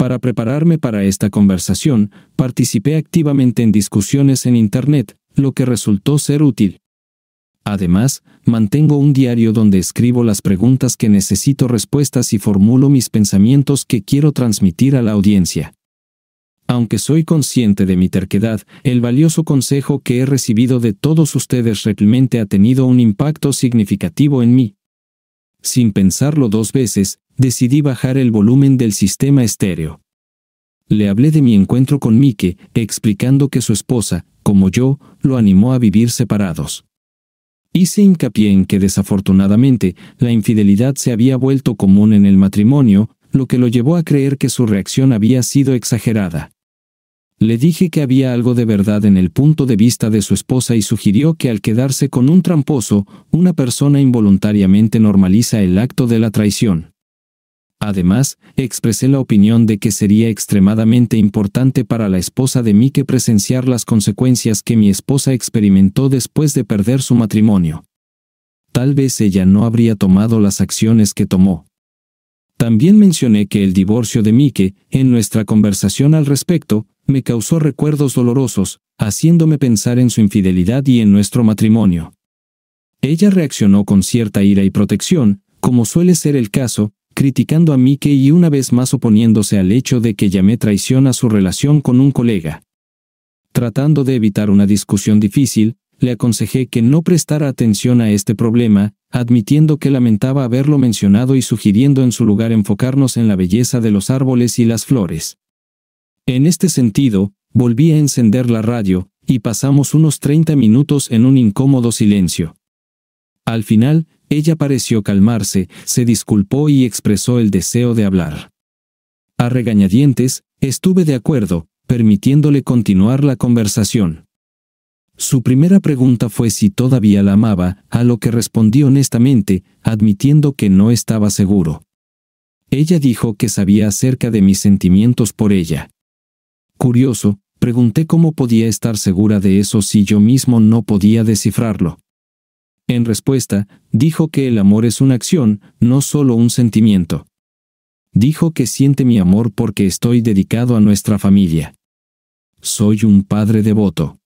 Para prepararme para esta conversación, participé activamente en discusiones en Internet, lo que resultó ser útil. Además, mantengo un diario donde escribo las preguntas que necesito respuestas y formulo mis pensamientos que quiero transmitir a la audiencia. Aunque soy consciente de mi terquedad, el valioso consejo que he recibido de todos ustedes realmente ha tenido un impacto significativo en mí. Sin pensarlo dos veces, decidí bajar el volumen del sistema estéreo. Le hablé de mi encuentro con Mike, explicando que su esposa, como yo, lo animó a vivir separados. Hice hincapié en que desafortunadamente la infidelidad se había vuelto común en el matrimonio, lo que lo llevó a creer que su reacción había sido exagerada. Le dije que había algo de verdad en el punto de vista de su esposa y sugirió que al quedarse con un tramposo, una persona involuntariamente normaliza el acto de la traición. Además, expresé la opinión de que sería extremadamente importante para la esposa de Mike presenciar las consecuencias que mi esposa experimentó después de perder su matrimonio. Tal vez ella no habría tomado las acciones que tomó. También mencioné que el divorcio de Mike, en nuestra conversación al respecto, me causó recuerdos dolorosos, haciéndome pensar en su infidelidad y en nuestro matrimonio. Ella reaccionó con cierta ira y protección, como suele ser el caso, criticando a Mike y una vez más oponiéndose al hecho de que llamé traición a su relación con un colega. Tratando de evitar una discusión difícil, le aconsejé que no prestara atención a este problema, admitiendo que lamentaba haberlo mencionado y sugiriendo en su lugar enfocarnos en la belleza de los árboles y las flores. En este sentido, volví a encender la radio, y pasamos unos 30 minutos en un incómodo silencio. Al final, ella pareció calmarse, se disculpó y expresó el deseo de hablar. A regañadientes, estuve de acuerdo, permitiéndole continuar la conversación. Su primera pregunta fue si todavía la amaba, a lo que respondí honestamente, admitiendo que no estaba seguro. Ella dijo que sabía acerca de mis sentimientos por ella. Curioso, pregunté cómo podía estar segura de eso si yo mismo no podía descifrarlo. En respuesta, dijo que el amor es una acción, no solo un sentimiento. Dijo que siente mi amor porque estoy dedicado a nuestra familia. Soy un padre devoto.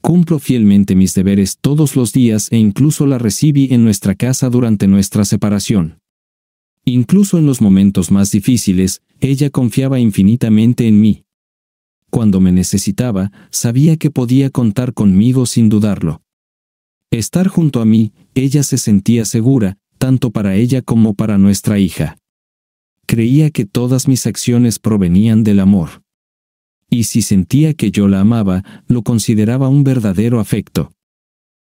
Cumplo fielmente mis deberes todos los días e incluso la recibí en nuestra casa durante nuestra separación. Incluso en los momentos más difíciles, ella confiaba infinitamente en mí. Cuando me necesitaba, sabía que podía contar conmigo sin dudarlo. Estar junto a mí, ella se sentía segura, tanto para ella como para nuestra hija. Creía que todas mis acciones provenían del amor. Y si sentía que yo la amaba, lo consideraba un verdadero afecto.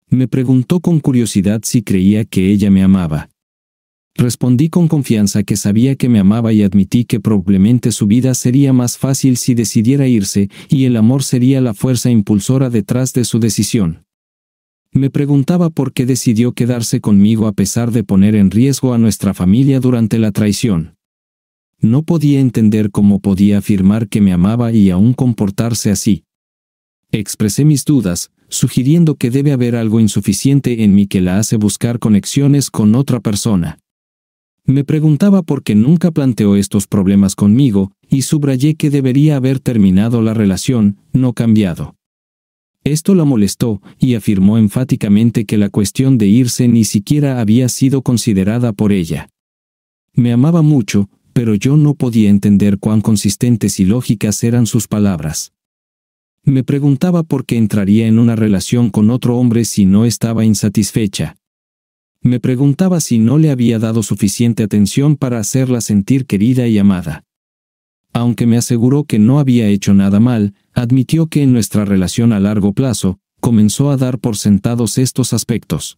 Me preguntó con curiosidad si creía que ella me amaba. Respondí con confianza que sabía que me amaba y admití que probablemente su vida sería más fácil si decidiera irse, y el amor sería la fuerza impulsora detrás de su decisión. Me preguntaba por qué decidió quedarse conmigo a pesar de poner en riesgo a nuestra familia durante la traición. No podía entender cómo podía afirmar que me amaba y aún comportarse así. Expresé mis dudas, sugiriendo que debe haber algo insuficiente en mí que la hace buscar conexiones con otra persona. Me preguntaba por qué nunca planteó estos problemas conmigo, y subrayé que debería haber terminado la relación, no cambiado. Esto la molestó, y afirmó enfáticamente que la cuestión de irse ni siquiera había sido considerada por ella. Me amaba mucho, pero yo no podía entender cuán consistentes y lógicas eran sus palabras. Me preguntaba por qué entraría en una relación con otro hombre si no estaba insatisfecha, me preguntaba si no le había dado suficiente atención para hacerla sentir querida y amada. Aunque me aseguró que no había hecho nada mal, admitió que en nuestra relación a largo plazo, comenzó a dar por sentados estos aspectos.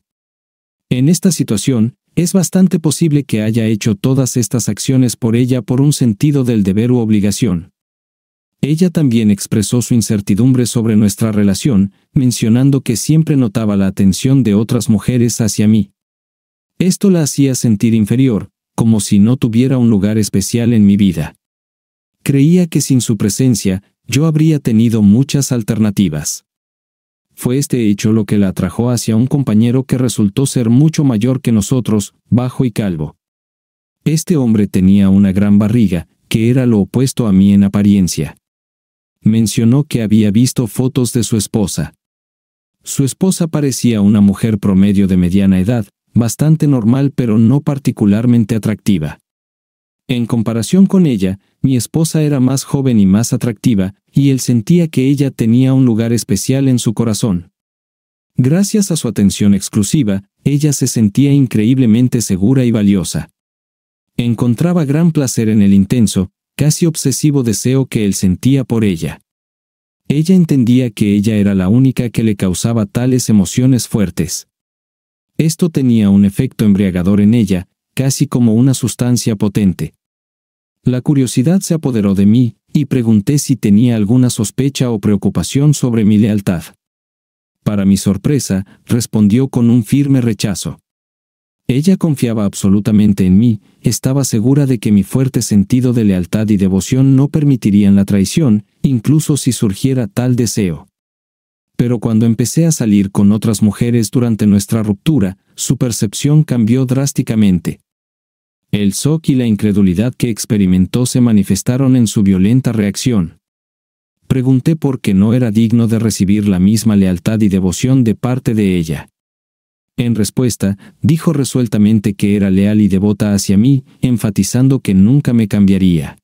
En esta situación, es bastante posible que haya hecho todas estas acciones por ella por un sentido del deber u obligación. Ella también expresó su incertidumbre sobre nuestra relación, mencionando que siempre notaba la atención de otras mujeres hacia mí. Esto la hacía sentir inferior, como si no tuviera un lugar especial en mi vida. Creía que sin su presencia, yo habría tenido muchas alternativas. Fue este hecho lo que la atrajo hacia un compañero que resultó ser mucho mayor que nosotros, bajo y calvo. Este hombre tenía una gran barriga, que era lo opuesto a mí en apariencia. Mencionó que había visto fotos de su esposa. Su esposa parecía una mujer promedio de mediana edad, bastante normal pero no particularmente atractiva. En comparación con ella, mi esposa era más joven y más atractiva, y él sentía que ella tenía un lugar especial en su corazón. Gracias a su atención exclusiva, ella se sentía increíblemente segura y valiosa. Encontraba gran placer en el intenso, casi obsesivo deseo que él sentía por ella. Ella entendía que ella era la única que le causaba tales emociones fuertes. Esto tenía un efecto embriagador en ella, casi como una sustancia potente. La curiosidad se apoderó de mí, y pregunté si tenía alguna sospecha o preocupación sobre mi lealtad. Para mi sorpresa, respondió con un firme rechazo. Ella confiaba absolutamente en mí, estaba segura de que mi fuerte sentido de lealtad y devoción no permitirían la traición, incluso si surgiera tal deseo pero cuando empecé a salir con otras mujeres durante nuestra ruptura, su percepción cambió drásticamente. El shock y la incredulidad que experimentó se manifestaron en su violenta reacción. Pregunté por qué no era digno de recibir la misma lealtad y devoción de parte de ella. En respuesta, dijo resueltamente que era leal y devota hacia mí, enfatizando que nunca me cambiaría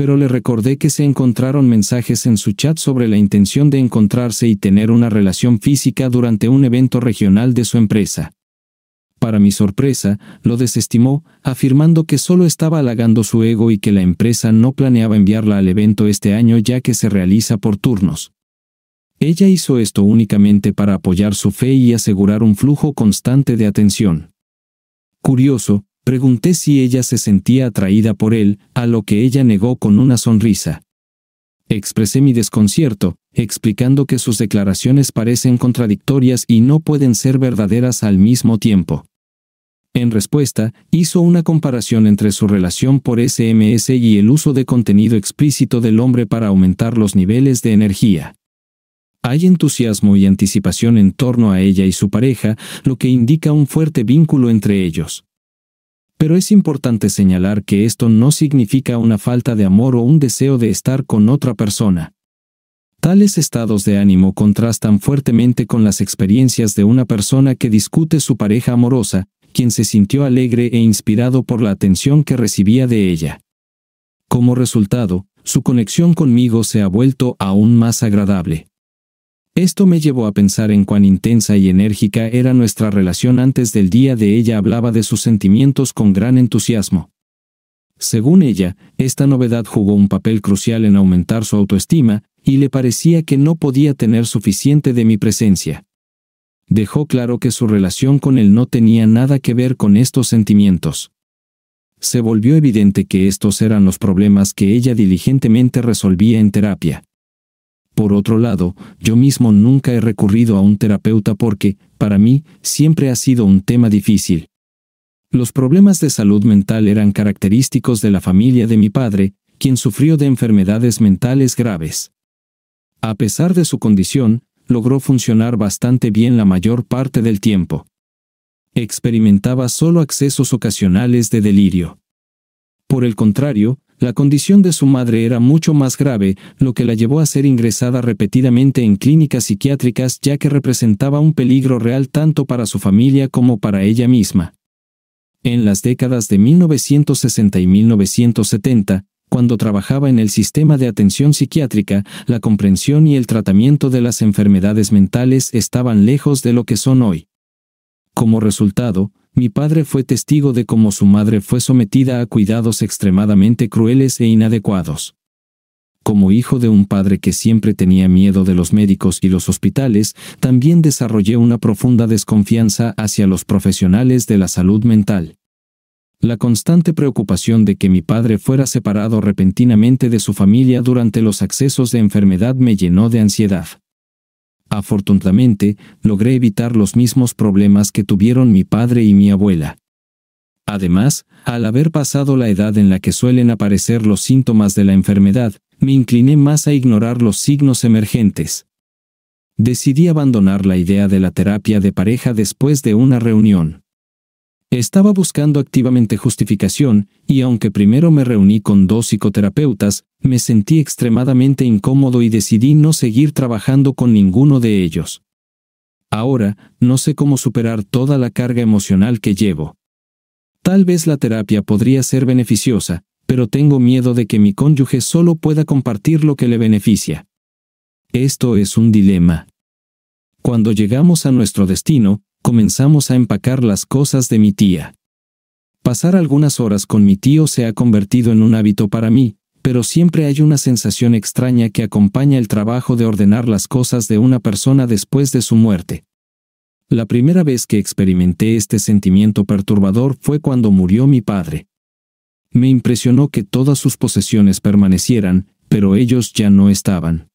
pero le recordé que se encontraron mensajes en su chat sobre la intención de encontrarse y tener una relación física durante un evento regional de su empresa. Para mi sorpresa, lo desestimó, afirmando que solo estaba halagando su ego y que la empresa no planeaba enviarla al evento este año ya que se realiza por turnos. Ella hizo esto únicamente para apoyar su fe y asegurar un flujo constante de atención. Curioso, Pregunté si ella se sentía atraída por él, a lo que ella negó con una sonrisa. Expresé mi desconcierto, explicando que sus declaraciones parecen contradictorias y no pueden ser verdaderas al mismo tiempo. En respuesta, hizo una comparación entre su relación por SMS y el uso de contenido explícito del hombre para aumentar los niveles de energía. Hay entusiasmo y anticipación en torno a ella y su pareja, lo que indica un fuerte vínculo entre ellos. Pero es importante señalar que esto no significa una falta de amor o un deseo de estar con otra persona. Tales estados de ánimo contrastan fuertemente con las experiencias de una persona que discute su pareja amorosa, quien se sintió alegre e inspirado por la atención que recibía de ella. Como resultado, su conexión conmigo se ha vuelto aún más agradable. Esto me llevó a pensar en cuán intensa y enérgica era nuestra relación antes del día de ella hablaba de sus sentimientos con gran entusiasmo. Según ella, esta novedad jugó un papel crucial en aumentar su autoestima, y le parecía que no podía tener suficiente de mi presencia. Dejó claro que su relación con él no tenía nada que ver con estos sentimientos. Se volvió evidente que estos eran los problemas que ella diligentemente resolvía en terapia. Por otro lado, yo mismo nunca he recurrido a un terapeuta porque, para mí, siempre ha sido un tema difícil. Los problemas de salud mental eran característicos de la familia de mi padre, quien sufrió de enfermedades mentales graves. A pesar de su condición, logró funcionar bastante bien la mayor parte del tiempo. Experimentaba solo accesos ocasionales de delirio. Por el contrario, la condición de su madre era mucho más grave, lo que la llevó a ser ingresada repetidamente en clínicas psiquiátricas ya que representaba un peligro real tanto para su familia como para ella misma. En las décadas de 1960 y 1970, cuando trabajaba en el sistema de atención psiquiátrica, la comprensión y el tratamiento de las enfermedades mentales estaban lejos de lo que son hoy. Como resultado, mi padre fue testigo de cómo su madre fue sometida a cuidados extremadamente crueles e inadecuados. Como hijo de un padre que siempre tenía miedo de los médicos y los hospitales, también desarrollé una profunda desconfianza hacia los profesionales de la salud mental. La constante preocupación de que mi padre fuera separado repentinamente de su familia durante los accesos de enfermedad me llenó de ansiedad. Afortunadamente, logré evitar los mismos problemas que tuvieron mi padre y mi abuela. Además, al haber pasado la edad en la que suelen aparecer los síntomas de la enfermedad, me incliné más a ignorar los signos emergentes. Decidí abandonar la idea de la terapia de pareja después de una reunión. Estaba buscando activamente justificación, y aunque primero me reuní con dos psicoterapeutas, me sentí extremadamente incómodo y decidí no seguir trabajando con ninguno de ellos. Ahora, no sé cómo superar toda la carga emocional que llevo. Tal vez la terapia podría ser beneficiosa, pero tengo miedo de que mi cónyuge solo pueda compartir lo que le beneficia. Esto es un dilema. Cuando llegamos a nuestro destino, comenzamos a empacar las cosas de mi tía. Pasar algunas horas con mi tío se ha convertido en un hábito para mí, pero siempre hay una sensación extraña que acompaña el trabajo de ordenar las cosas de una persona después de su muerte. La primera vez que experimenté este sentimiento perturbador fue cuando murió mi padre. Me impresionó que todas sus posesiones permanecieran, pero ellos ya no estaban.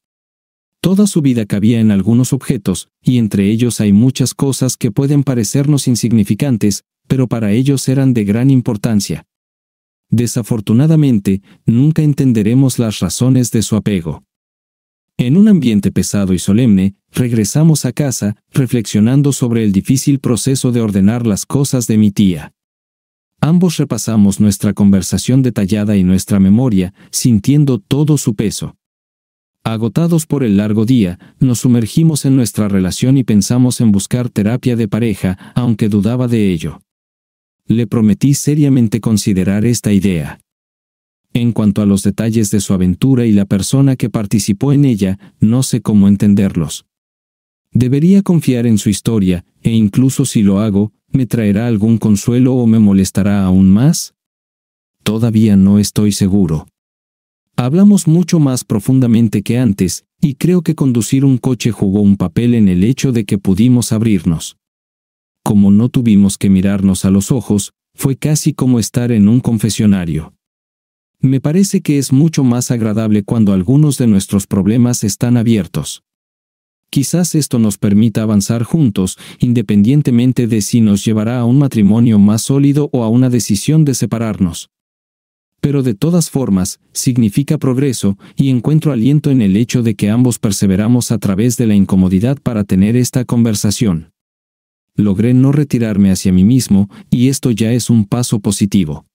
Toda su vida cabía en algunos objetos, y entre ellos hay muchas cosas que pueden parecernos insignificantes, pero para ellos eran de gran importancia. Desafortunadamente, nunca entenderemos las razones de su apego. En un ambiente pesado y solemne, regresamos a casa, reflexionando sobre el difícil proceso de ordenar las cosas de mi tía. Ambos repasamos nuestra conversación detallada y nuestra memoria, sintiendo todo su peso. Agotados por el largo día, nos sumergimos en nuestra relación y pensamos en buscar terapia de pareja, aunque dudaba de ello. Le prometí seriamente considerar esta idea. En cuanto a los detalles de su aventura y la persona que participó en ella, no sé cómo entenderlos. Debería confiar en su historia, e incluso si lo hago, ¿me traerá algún consuelo o me molestará aún más? Todavía no estoy seguro. Hablamos mucho más profundamente que antes, y creo que conducir un coche jugó un papel en el hecho de que pudimos abrirnos como no tuvimos que mirarnos a los ojos, fue casi como estar en un confesionario. Me parece que es mucho más agradable cuando algunos de nuestros problemas están abiertos. Quizás esto nos permita avanzar juntos, independientemente de si nos llevará a un matrimonio más sólido o a una decisión de separarnos. Pero de todas formas, significa progreso, y encuentro aliento en el hecho de que ambos perseveramos a través de la incomodidad para tener esta conversación logré no retirarme hacia mí mismo y esto ya es un paso positivo.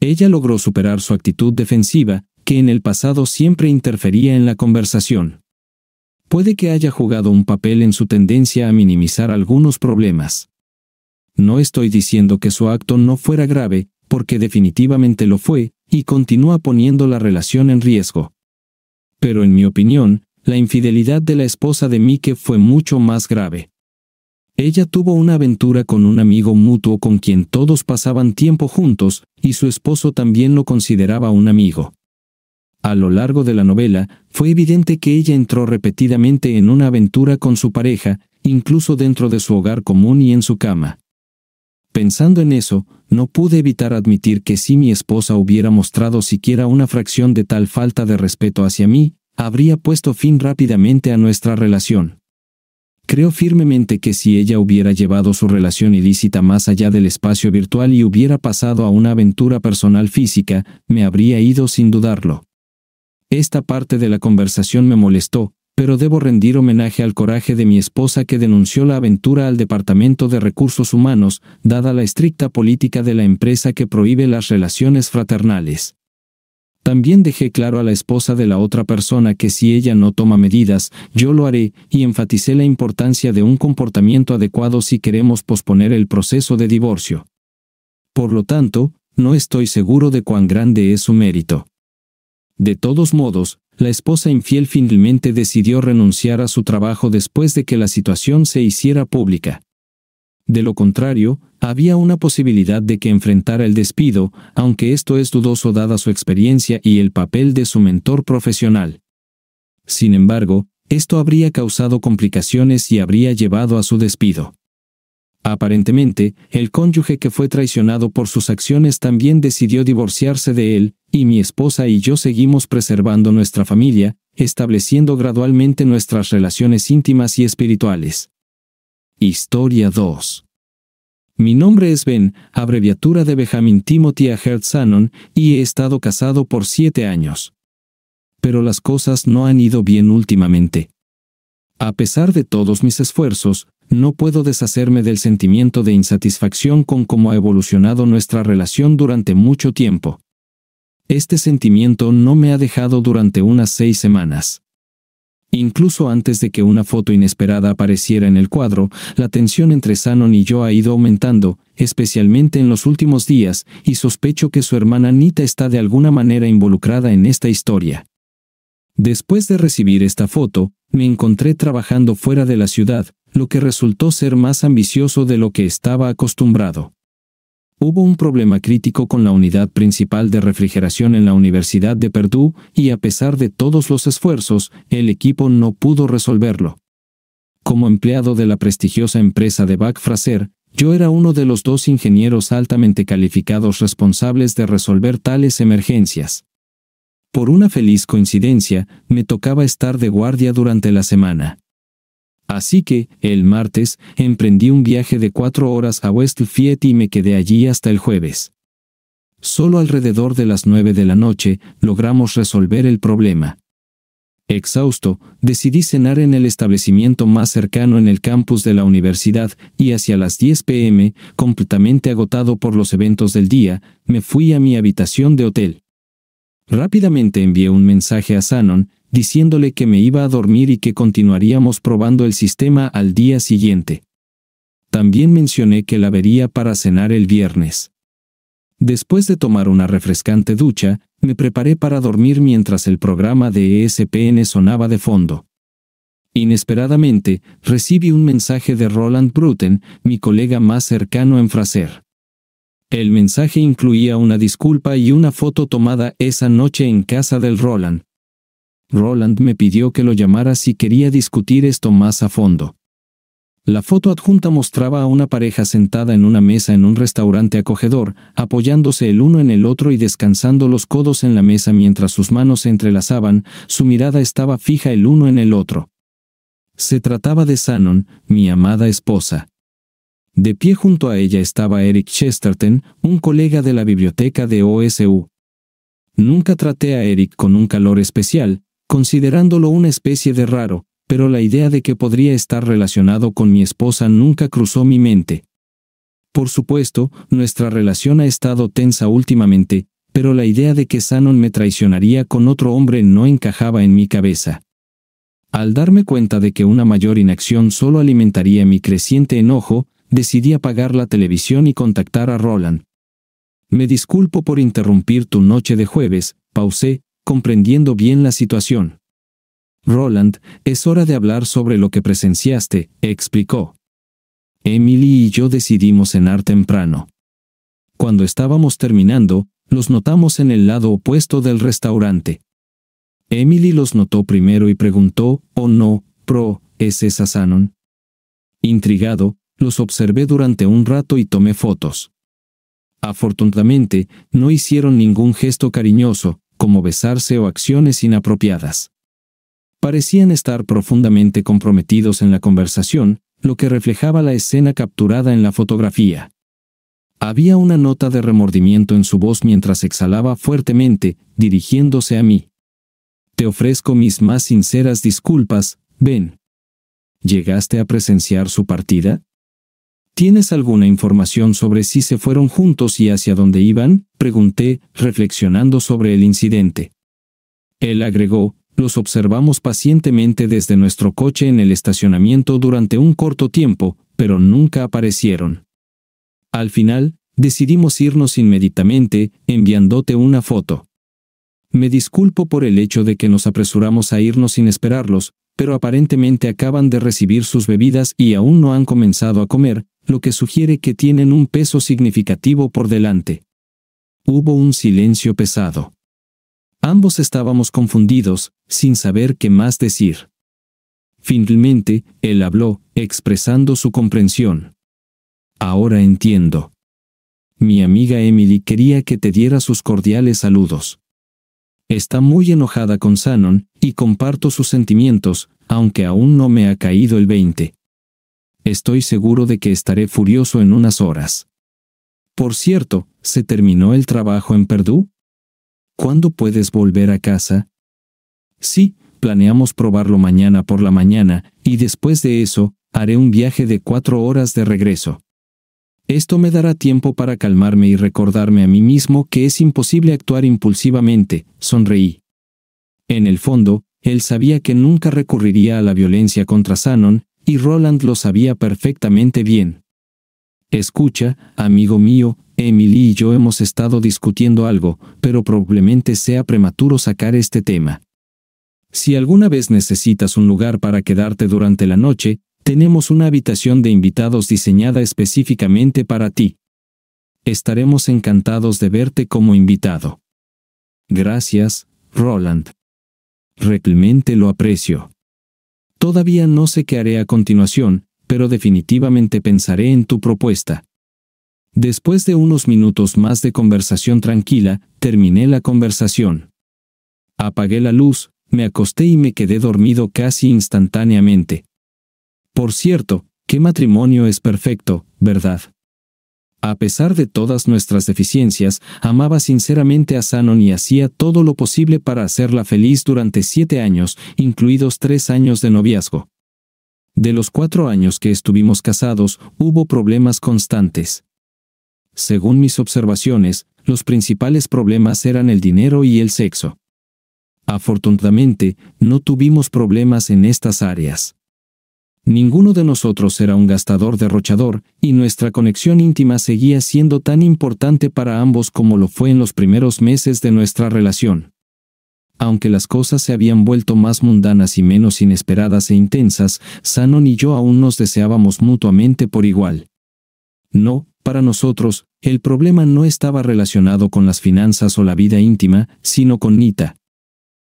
Ella logró superar su actitud defensiva, que en el pasado siempre interfería en la conversación. Puede que haya jugado un papel en su tendencia a minimizar algunos problemas. No estoy diciendo que su acto no fuera grave, porque definitivamente lo fue, y continúa poniendo la relación en riesgo. Pero en mi opinión, la infidelidad de la esposa de Mike fue mucho más grave. Ella tuvo una aventura con un amigo mutuo con quien todos pasaban tiempo juntos, y su esposo también lo consideraba un amigo. A lo largo de la novela, fue evidente que ella entró repetidamente en una aventura con su pareja, incluso dentro de su hogar común y en su cama. Pensando en eso, no pude evitar admitir que si mi esposa hubiera mostrado siquiera una fracción de tal falta de respeto hacia mí, habría puesto fin rápidamente a nuestra relación. Creo firmemente que si ella hubiera llevado su relación ilícita más allá del espacio virtual y hubiera pasado a una aventura personal física, me habría ido sin dudarlo. Esta parte de la conversación me molestó, pero debo rendir homenaje al coraje de mi esposa que denunció la aventura al Departamento de Recursos Humanos, dada la estricta política de la empresa que prohíbe las relaciones fraternales. También dejé claro a la esposa de la otra persona que si ella no toma medidas, yo lo haré, y enfaticé la importancia de un comportamiento adecuado si queremos posponer el proceso de divorcio. Por lo tanto, no estoy seguro de cuán grande es su mérito. De todos modos, la esposa infiel finalmente decidió renunciar a su trabajo después de que la situación se hiciera pública. De lo contrario, había una posibilidad de que enfrentara el despido, aunque esto es dudoso dada su experiencia y el papel de su mentor profesional. Sin embargo, esto habría causado complicaciones y habría llevado a su despido. Aparentemente, el cónyuge que fue traicionado por sus acciones también decidió divorciarse de él, y mi esposa y yo seguimos preservando nuestra familia, estableciendo gradualmente nuestras relaciones íntimas y espirituales. Historia 2. Mi nombre es Ben, abreviatura de Benjamin Timothy A. y he estado casado por siete años. Pero las cosas no han ido bien últimamente. A pesar de todos mis esfuerzos, no puedo deshacerme del sentimiento de insatisfacción con cómo ha evolucionado nuestra relación durante mucho tiempo. Este sentimiento no me ha dejado durante unas seis semanas. Incluso antes de que una foto inesperada apareciera en el cuadro, la tensión entre Shannon y yo ha ido aumentando, especialmente en los últimos días, y sospecho que su hermana Anita está de alguna manera involucrada en esta historia. Después de recibir esta foto, me encontré trabajando fuera de la ciudad, lo que resultó ser más ambicioso de lo que estaba acostumbrado. Hubo un problema crítico con la unidad principal de refrigeración en la Universidad de Purdue y a pesar de todos los esfuerzos, el equipo no pudo resolverlo. Como empleado de la prestigiosa empresa de Backfraser, Fraser, yo era uno de los dos ingenieros altamente calificados responsables de resolver tales emergencias. Por una feliz coincidencia, me tocaba estar de guardia durante la semana. Así que, el martes, emprendí un viaje de cuatro horas a West Fiat y me quedé allí hasta el jueves. Solo alrededor de las nueve de la noche logramos resolver el problema. Exhausto, decidí cenar en el establecimiento más cercano en el campus de la universidad y hacia las 10 pm, completamente agotado por los eventos del día, me fui a mi habitación de hotel. Rápidamente envié un mensaje a Shannon, diciéndole que me iba a dormir y que continuaríamos probando el sistema al día siguiente. También mencioné que la vería para cenar el viernes. Después de tomar una refrescante ducha, me preparé para dormir mientras el programa de ESPN sonaba de fondo. Inesperadamente, recibí un mensaje de Roland Bruten, mi colega más cercano en Fraser. El mensaje incluía una disculpa y una foto tomada esa noche en casa del Roland. Roland me pidió que lo llamara si quería discutir esto más a fondo. La foto adjunta mostraba a una pareja sentada en una mesa en un restaurante acogedor, apoyándose el uno en el otro y descansando los codos en la mesa mientras sus manos se entrelazaban, su mirada estaba fija el uno en el otro. Se trataba de Sanon, mi amada esposa. De pie junto a ella estaba Eric Chesterton, un colega de la biblioteca de OSU. Nunca traté a Eric con un calor especial, considerándolo una especie de raro, pero la idea de que podría estar relacionado con mi esposa nunca cruzó mi mente. Por supuesto, nuestra relación ha estado tensa últimamente, pero la idea de que Shannon me traicionaría con otro hombre no encajaba en mi cabeza. Al darme cuenta de que una mayor inacción solo alimentaría mi creciente enojo, decidí apagar la televisión y contactar a Roland. Me disculpo por interrumpir tu noche de jueves, pausé, comprendiendo bien la situación. Roland, es hora de hablar sobre lo que presenciaste, explicó. Emily y yo decidimos cenar temprano. Cuando estábamos terminando, los notamos en el lado opuesto del restaurante. Emily los notó primero y preguntó, ¿o oh, no, pro, es esa Sanon? Intrigado, los observé durante un rato y tomé fotos. Afortunadamente, no hicieron ningún gesto cariñoso, como besarse o acciones inapropiadas. Parecían estar profundamente comprometidos en la conversación, lo que reflejaba la escena capturada en la fotografía. Había una nota de remordimiento en su voz mientras exhalaba fuertemente, dirigiéndose a mí. Te ofrezco mis más sinceras disculpas, Ben. ¿Llegaste a presenciar su partida? ¿Tienes alguna información sobre si se fueron juntos y hacia dónde iban? Pregunté, reflexionando sobre el incidente. Él agregó, los observamos pacientemente desde nuestro coche en el estacionamiento durante un corto tiempo, pero nunca aparecieron. Al final, decidimos irnos inmediatamente, enviándote una foto. Me disculpo por el hecho de que nos apresuramos a irnos sin esperarlos, pero aparentemente acaban de recibir sus bebidas y aún no han comenzado a comer, lo que sugiere que tienen un peso significativo por delante. Hubo un silencio pesado. Ambos estábamos confundidos, sin saber qué más decir. Finalmente, él habló, expresando su comprensión. Ahora entiendo. Mi amiga Emily quería que te diera sus cordiales saludos. Está muy enojada con Shannon, y comparto sus sentimientos, aunque aún no me ha caído el 20. Estoy seguro de que estaré furioso en unas horas. Por cierto, ¿se terminó el trabajo en Perdú? ¿Cuándo puedes volver a casa? Sí, planeamos probarlo mañana por la mañana, y después de eso, haré un viaje de cuatro horas de regreso. Esto me dará tiempo para calmarme y recordarme a mí mismo que es imposible actuar impulsivamente, sonreí. En el fondo, él sabía que nunca recurriría a la violencia contra Sanon, y Roland lo sabía perfectamente bien. Escucha, amigo mío, Emily y yo hemos estado discutiendo algo, pero probablemente sea prematuro sacar este tema. Si alguna vez necesitas un lugar para quedarte durante la noche, tenemos una habitación de invitados diseñada específicamente para ti. Estaremos encantados de verte como invitado. Gracias, Roland. Realmente lo aprecio. Todavía no sé qué haré a continuación, pero definitivamente pensaré en tu propuesta. Después de unos minutos más de conversación tranquila, terminé la conversación. Apagué la luz, me acosté y me quedé dormido casi instantáneamente. Por cierto, qué matrimonio es perfecto, ¿verdad? A pesar de todas nuestras deficiencias, amaba sinceramente a Shannon y hacía todo lo posible para hacerla feliz durante siete años, incluidos tres años de noviazgo. De los cuatro años que estuvimos casados, hubo problemas constantes. Según mis observaciones, los principales problemas eran el dinero y el sexo. Afortunadamente, no tuvimos problemas en estas áreas. Ninguno de nosotros era un gastador derrochador, y nuestra conexión íntima seguía siendo tan importante para ambos como lo fue en los primeros meses de nuestra relación. Aunque las cosas se habían vuelto más mundanas y menos inesperadas e intensas, Sanon y yo aún nos deseábamos mutuamente por igual. No, para nosotros, el problema no estaba relacionado con las finanzas o la vida íntima, sino con Nita.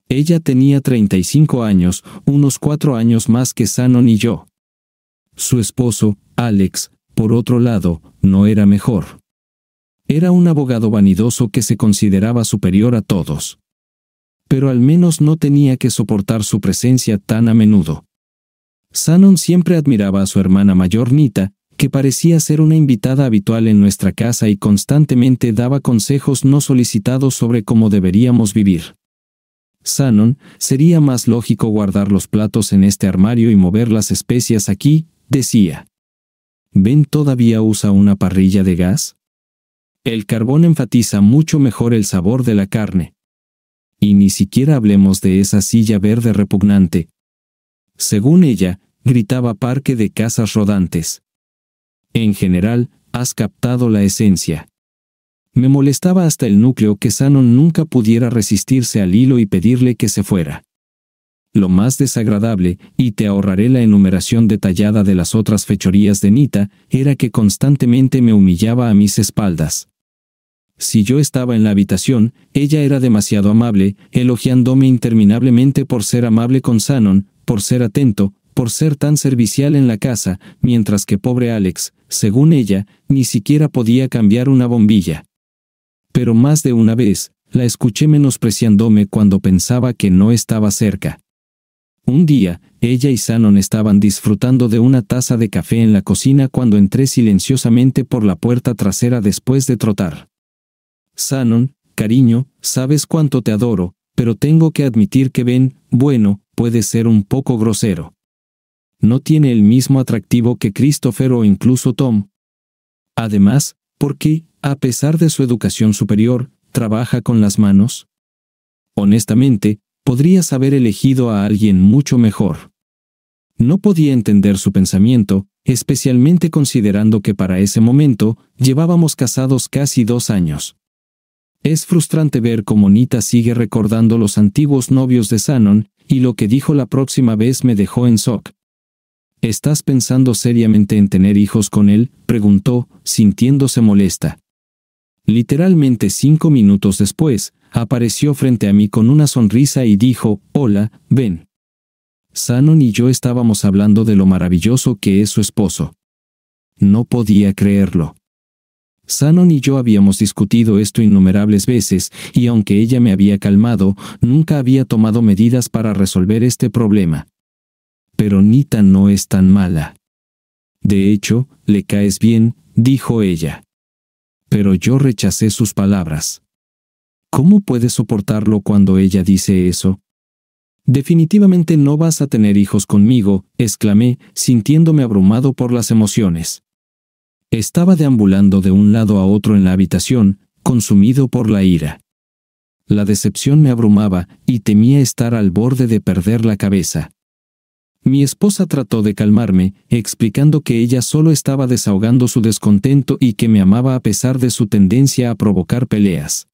Ella tenía 35 años, unos cuatro años más que Sanon y yo. Su esposo, Alex, por otro lado, no era mejor. Era un abogado vanidoso que se consideraba superior a todos. Pero al menos no tenía que soportar su presencia tan a menudo. Sanon siempre admiraba a su hermana mayor Nita, que parecía ser una invitada habitual en nuestra casa y constantemente daba consejos no solicitados sobre cómo deberíamos vivir. Sanon, sería más lógico guardar los platos en este armario y mover las especias aquí, decía. ¿Ben todavía usa una parrilla de gas? El carbón enfatiza mucho mejor el sabor de la carne. Y ni siquiera hablemos de esa silla verde repugnante. Según ella, gritaba parque de casas rodantes. En general, has captado la esencia. Me molestaba hasta el núcleo que Sanon nunca pudiera resistirse al hilo y pedirle que se fuera. Lo más desagradable, y te ahorraré la enumeración detallada de las otras fechorías de Nita, era que constantemente me humillaba a mis espaldas. Si yo estaba en la habitación, ella era demasiado amable, elogiándome interminablemente por ser amable con Sanon, por ser atento, por ser tan servicial en la casa, mientras que pobre Alex, según ella, ni siquiera podía cambiar una bombilla pero más de una vez, la escuché menospreciándome cuando pensaba que no estaba cerca. Un día, ella y Shannon estaban disfrutando de una taza de café en la cocina cuando entré silenciosamente por la puerta trasera después de trotar. «Sanon, cariño, sabes cuánto te adoro, pero tengo que admitir que Ben, bueno, puede ser un poco grosero. No tiene el mismo atractivo que Christopher o incluso Tom. Además, ¿por qué, a pesar de su educación superior, trabaja con las manos? Honestamente, podrías haber elegido a alguien mucho mejor. No podía entender su pensamiento, especialmente considerando que para ese momento llevábamos casados casi dos años. Es frustrante ver cómo Nita sigue recordando los antiguos novios de Sanon, y lo que dijo la próxima vez me dejó en shock, ¿Estás pensando seriamente en tener hijos con él? preguntó, sintiéndose molesta. Literalmente cinco minutos después, apareció frente a mí con una sonrisa y dijo, Hola, ven. Sanon y yo estábamos hablando de lo maravilloso que es su esposo. No podía creerlo. Sanon y yo habíamos discutido esto innumerables veces, y aunque ella me había calmado, nunca había tomado medidas para resolver este problema pero Nita no es tan mala. De hecho, le caes bien, dijo ella. Pero yo rechacé sus palabras. ¿Cómo puedes soportarlo cuando ella dice eso? Definitivamente no vas a tener hijos conmigo, exclamé, sintiéndome abrumado por las emociones. Estaba deambulando de un lado a otro en la habitación, consumido por la ira. La decepción me abrumaba, y temía estar al borde de perder la cabeza. Mi esposa trató de calmarme, explicando que ella solo estaba desahogando su descontento y que me amaba a pesar de su tendencia a provocar peleas.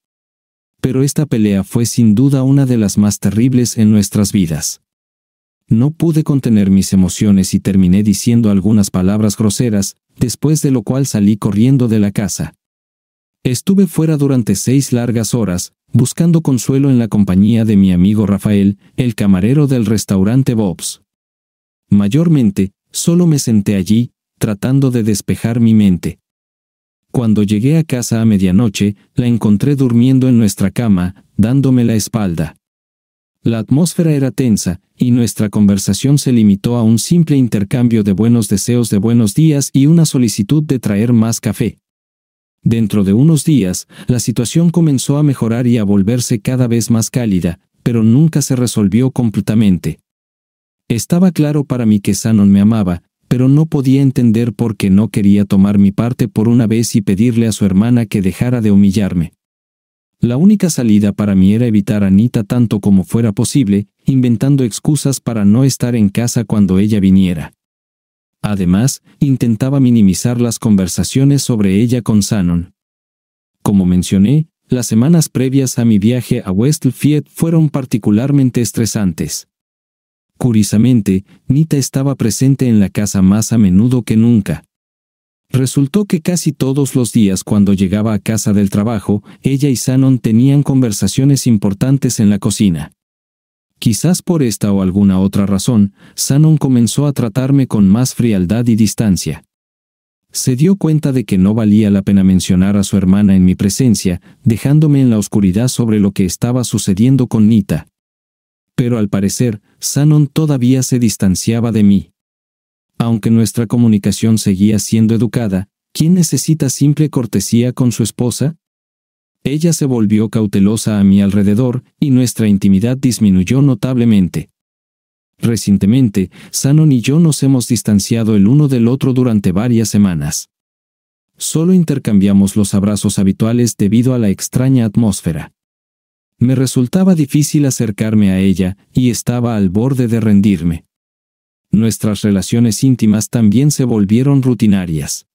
Pero esta pelea fue sin duda una de las más terribles en nuestras vidas. No pude contener mis emociones y terminé diciendo algunas palabras groseras, después de lo cual salí corriendo de la casa. Estuve fuera durante seis largas horas, buscando consuelo en la compañía de mi amigo Rafael, el camarero del restaurante Bob's. Mayormente, solo me senté allí, tratando de despejar mi mente. Cuando llegué a casa a medianoche, la encontré durmiendo en nuestra cama, dándome la espalda. La atmósfera era tensa, y nuestra conversación se limitó a un simple intercambio de buenos deseos de buenos días y una solicitud de traer más café. Dentro de unos días, la situación comenzó a mejorar y a volverse cada vez más cálida, pero nunca se resolvió completamente. Estaba claro para mí que Sanon me amaba, pero no podía entender por qué no quería tomar mi parte por una vez y pedirle a su hermana que dejara de humillarme. La única salida para mí era evitar a Anita tanto como fuera posible, inventando excusas para no estar en casa cuando ella viniera. Además, intentaba minimizar las conversaciones sobre ella con Sanon. Como mencioné, las semanas previas a mi viaje a Westfield fueron particularmente estresantes. Curiosamente, Nita estaba presente en la casa más a menudo que nunca. Resultó que casi todos los días cuando llegaba a casa del trabajo, ella y Sanon tenían conversaciones importantes en la cocina. Quizás por esta o alguna otra razón, Sanon comenzó a tratarme con más frialdad y distancia. Se dio cuenta de que no valía la pena mencionar a su hermana en mi presencia, dejándome en la oscuridad sobre lo que estaba sucediendo con Nita pero al parecer, Sanon todavía se distanciaba de mí. Aunque nuestra comunicación seguía siendo educada, ¿quién necesita simple cortesía con su esposa? Ella se volvió cautelosa a mi alrededor y nuestra intimidad disminuyó notablemente. Recientemente, Sanon y yo nos hemos distanciado el uno del otro durante varias semanas. Solo intercambiamos los abrazos habituales debido a la extraña atmósfera. Me resultaba difícil acercarme a ella y estaba al borde de rendirme. Nuestras relaciones íntimas también se volvieron rutinarias.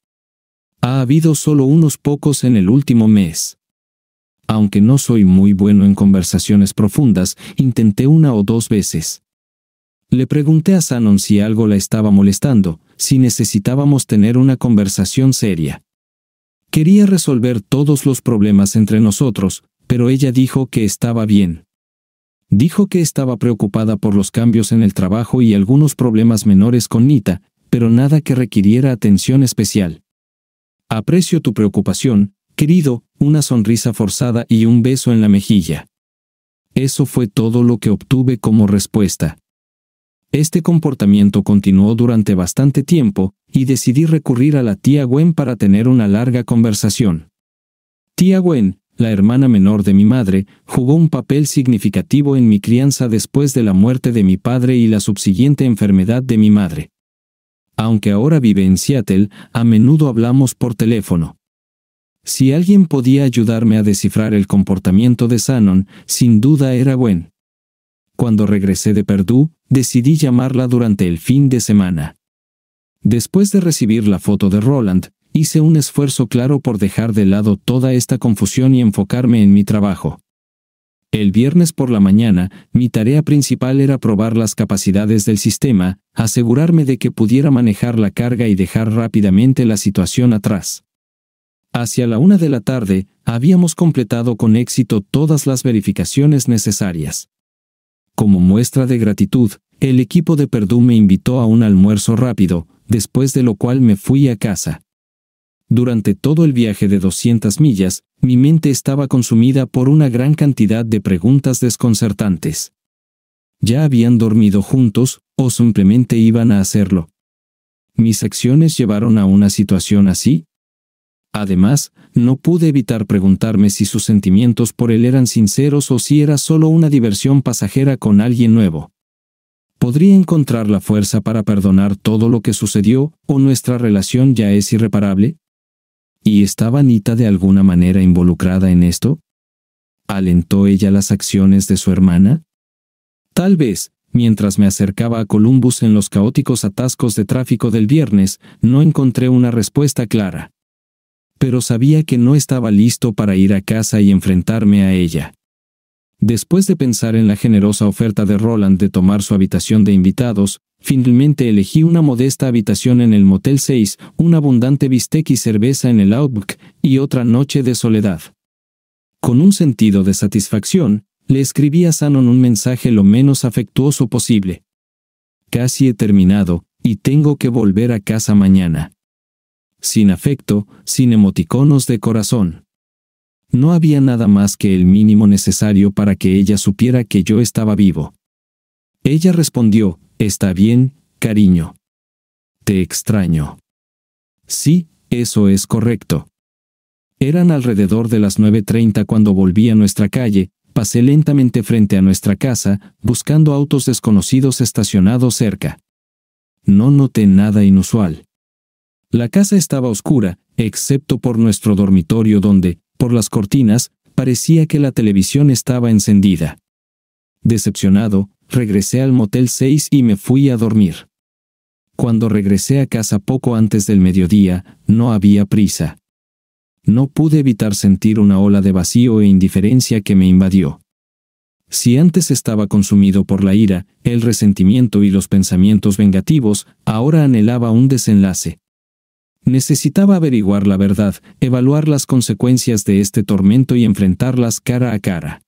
Ha habido solo unos pocos en el último mes. Aunque no soy muy bueno en conversaciones profundas, intenté una o dos veces. Le pregunté a Sanon si algo la estaba molestando, si necesitábamos tener una conversación seria. Quería resolver todos los problemas entre nosotros, pero ella dijo que estaba bien. Dijo que estaba preocupada por los cambios en el trabajo y algunos problemas menores con Nita, pero nada que requiriera atención especial. Aprecio tu preocupación, querido, una sonrisa forzada y un beso en la mejilla. Eso fue todo lo que obtuve como respuesta. Este comportamiento continuó durante bastante tiempo, y decidí recurrir a la tía Gwen para tener una larga conversación. Tía Gwen, la hermana menor de mi madre, jugó un papel significativo en mi crianza después de la muerte de mi padre y la subsiguiente enfermedad de mi madre. Aunque ahora vive en Seattle, a menudo hablamos por teléfono. Si alguien podía ayudarme a descifrar el comportamiento de Shannon, sin duda era buen. Cuando regresé de Perdú, decidí llamarla durante el fin de semana. Después de recibir la foto de Roland, Hice un esfuerzo claro por dejar de lado toda esta confusión y enfocarme en mi trabajo. El viernes por la mañana, mi tarea principal era probar las capacidades del sistema, asegurarme de que pudiera manejar la carga y dejar rápidamente la situación atrás. Hacia la una de la tarde, habíamos completado con éxito todas las verificaciones necesarias. Como muestra de gratitud, el equipo de Perdú me invitó a un almuerzo rápido, después de lo cual me fui a casa. Durante todo el viaje de 200 millas, mi mente estaba consumida por una gran cantidad de preguntas desconcertantes. ¿Ya habían dormido juntos, o simplemente iban a hacerlo? ¿Mis acciones llevaron a una situación así? Además, no pude evitar preguntarme si sus sentimientos por él eran sinceros o si era solo una diversión pasajera con alguien nuevo. ¿Podría encontrar la fuerza para perdonar todo lo que sucedió, o nuestra relación ya es irreparable? ¿Y estaba Anita de alguna manera involucrada en esto? ¿Alentó ella las acciones de su hermana? Tal vez, mientras me acercaba a Columbus en los caóticos atascos de tráfico del viernes, no encontré una respuesta clara. Pero sabía que no estaba listo para ir a casa y enfrentarme a ella. Después de pensar en la generosa oferta de Roland de tomar su habitación de invitados, Finalmente elegí una modesta habitación en el Motel 6, un abundante bistec y cerveza en el Outback, y otra noche de soledad. Con un sentido de satisfacción, le escribí a Sanon un mensaje lo menos afectuoso posible. Casi he terminado, y tengo que volver a casa mañana. Sin afecto, sin emoticonos de corazón. No había nada más que el mínimo necesario para que ella supiera que yo estaba vivo. Ella respondió, Está bien, cariño. Te extraño. Sí, eso es correcto. Eran alrededor de las 9.30 cuando volví a nuestra calle, pasé lentamente frente a nuestra casa, buscando autos desconocidos estacionados cerca. No noté nada inusual. La casa estaba oscura, excepto por nuestro dormitorio donde, por las cortinas, parecía que la televisión estaba encendida. Decepcionado, Regresé al Motel 6 y me fui a dormir. Cuando regresé a casa poco antes del mediodía, no había prisa. No pude evitar sentir una ola de vacío e indiferencia que me invadió. Si antes estaba consumido por la ira, el resentimiento y los pensamientos vengativos, ahora anhelaba un desenlace. Necesitaba averiguar la verdad, evaluar las consecuencias de este tormento y enfrentarlas cara a cara.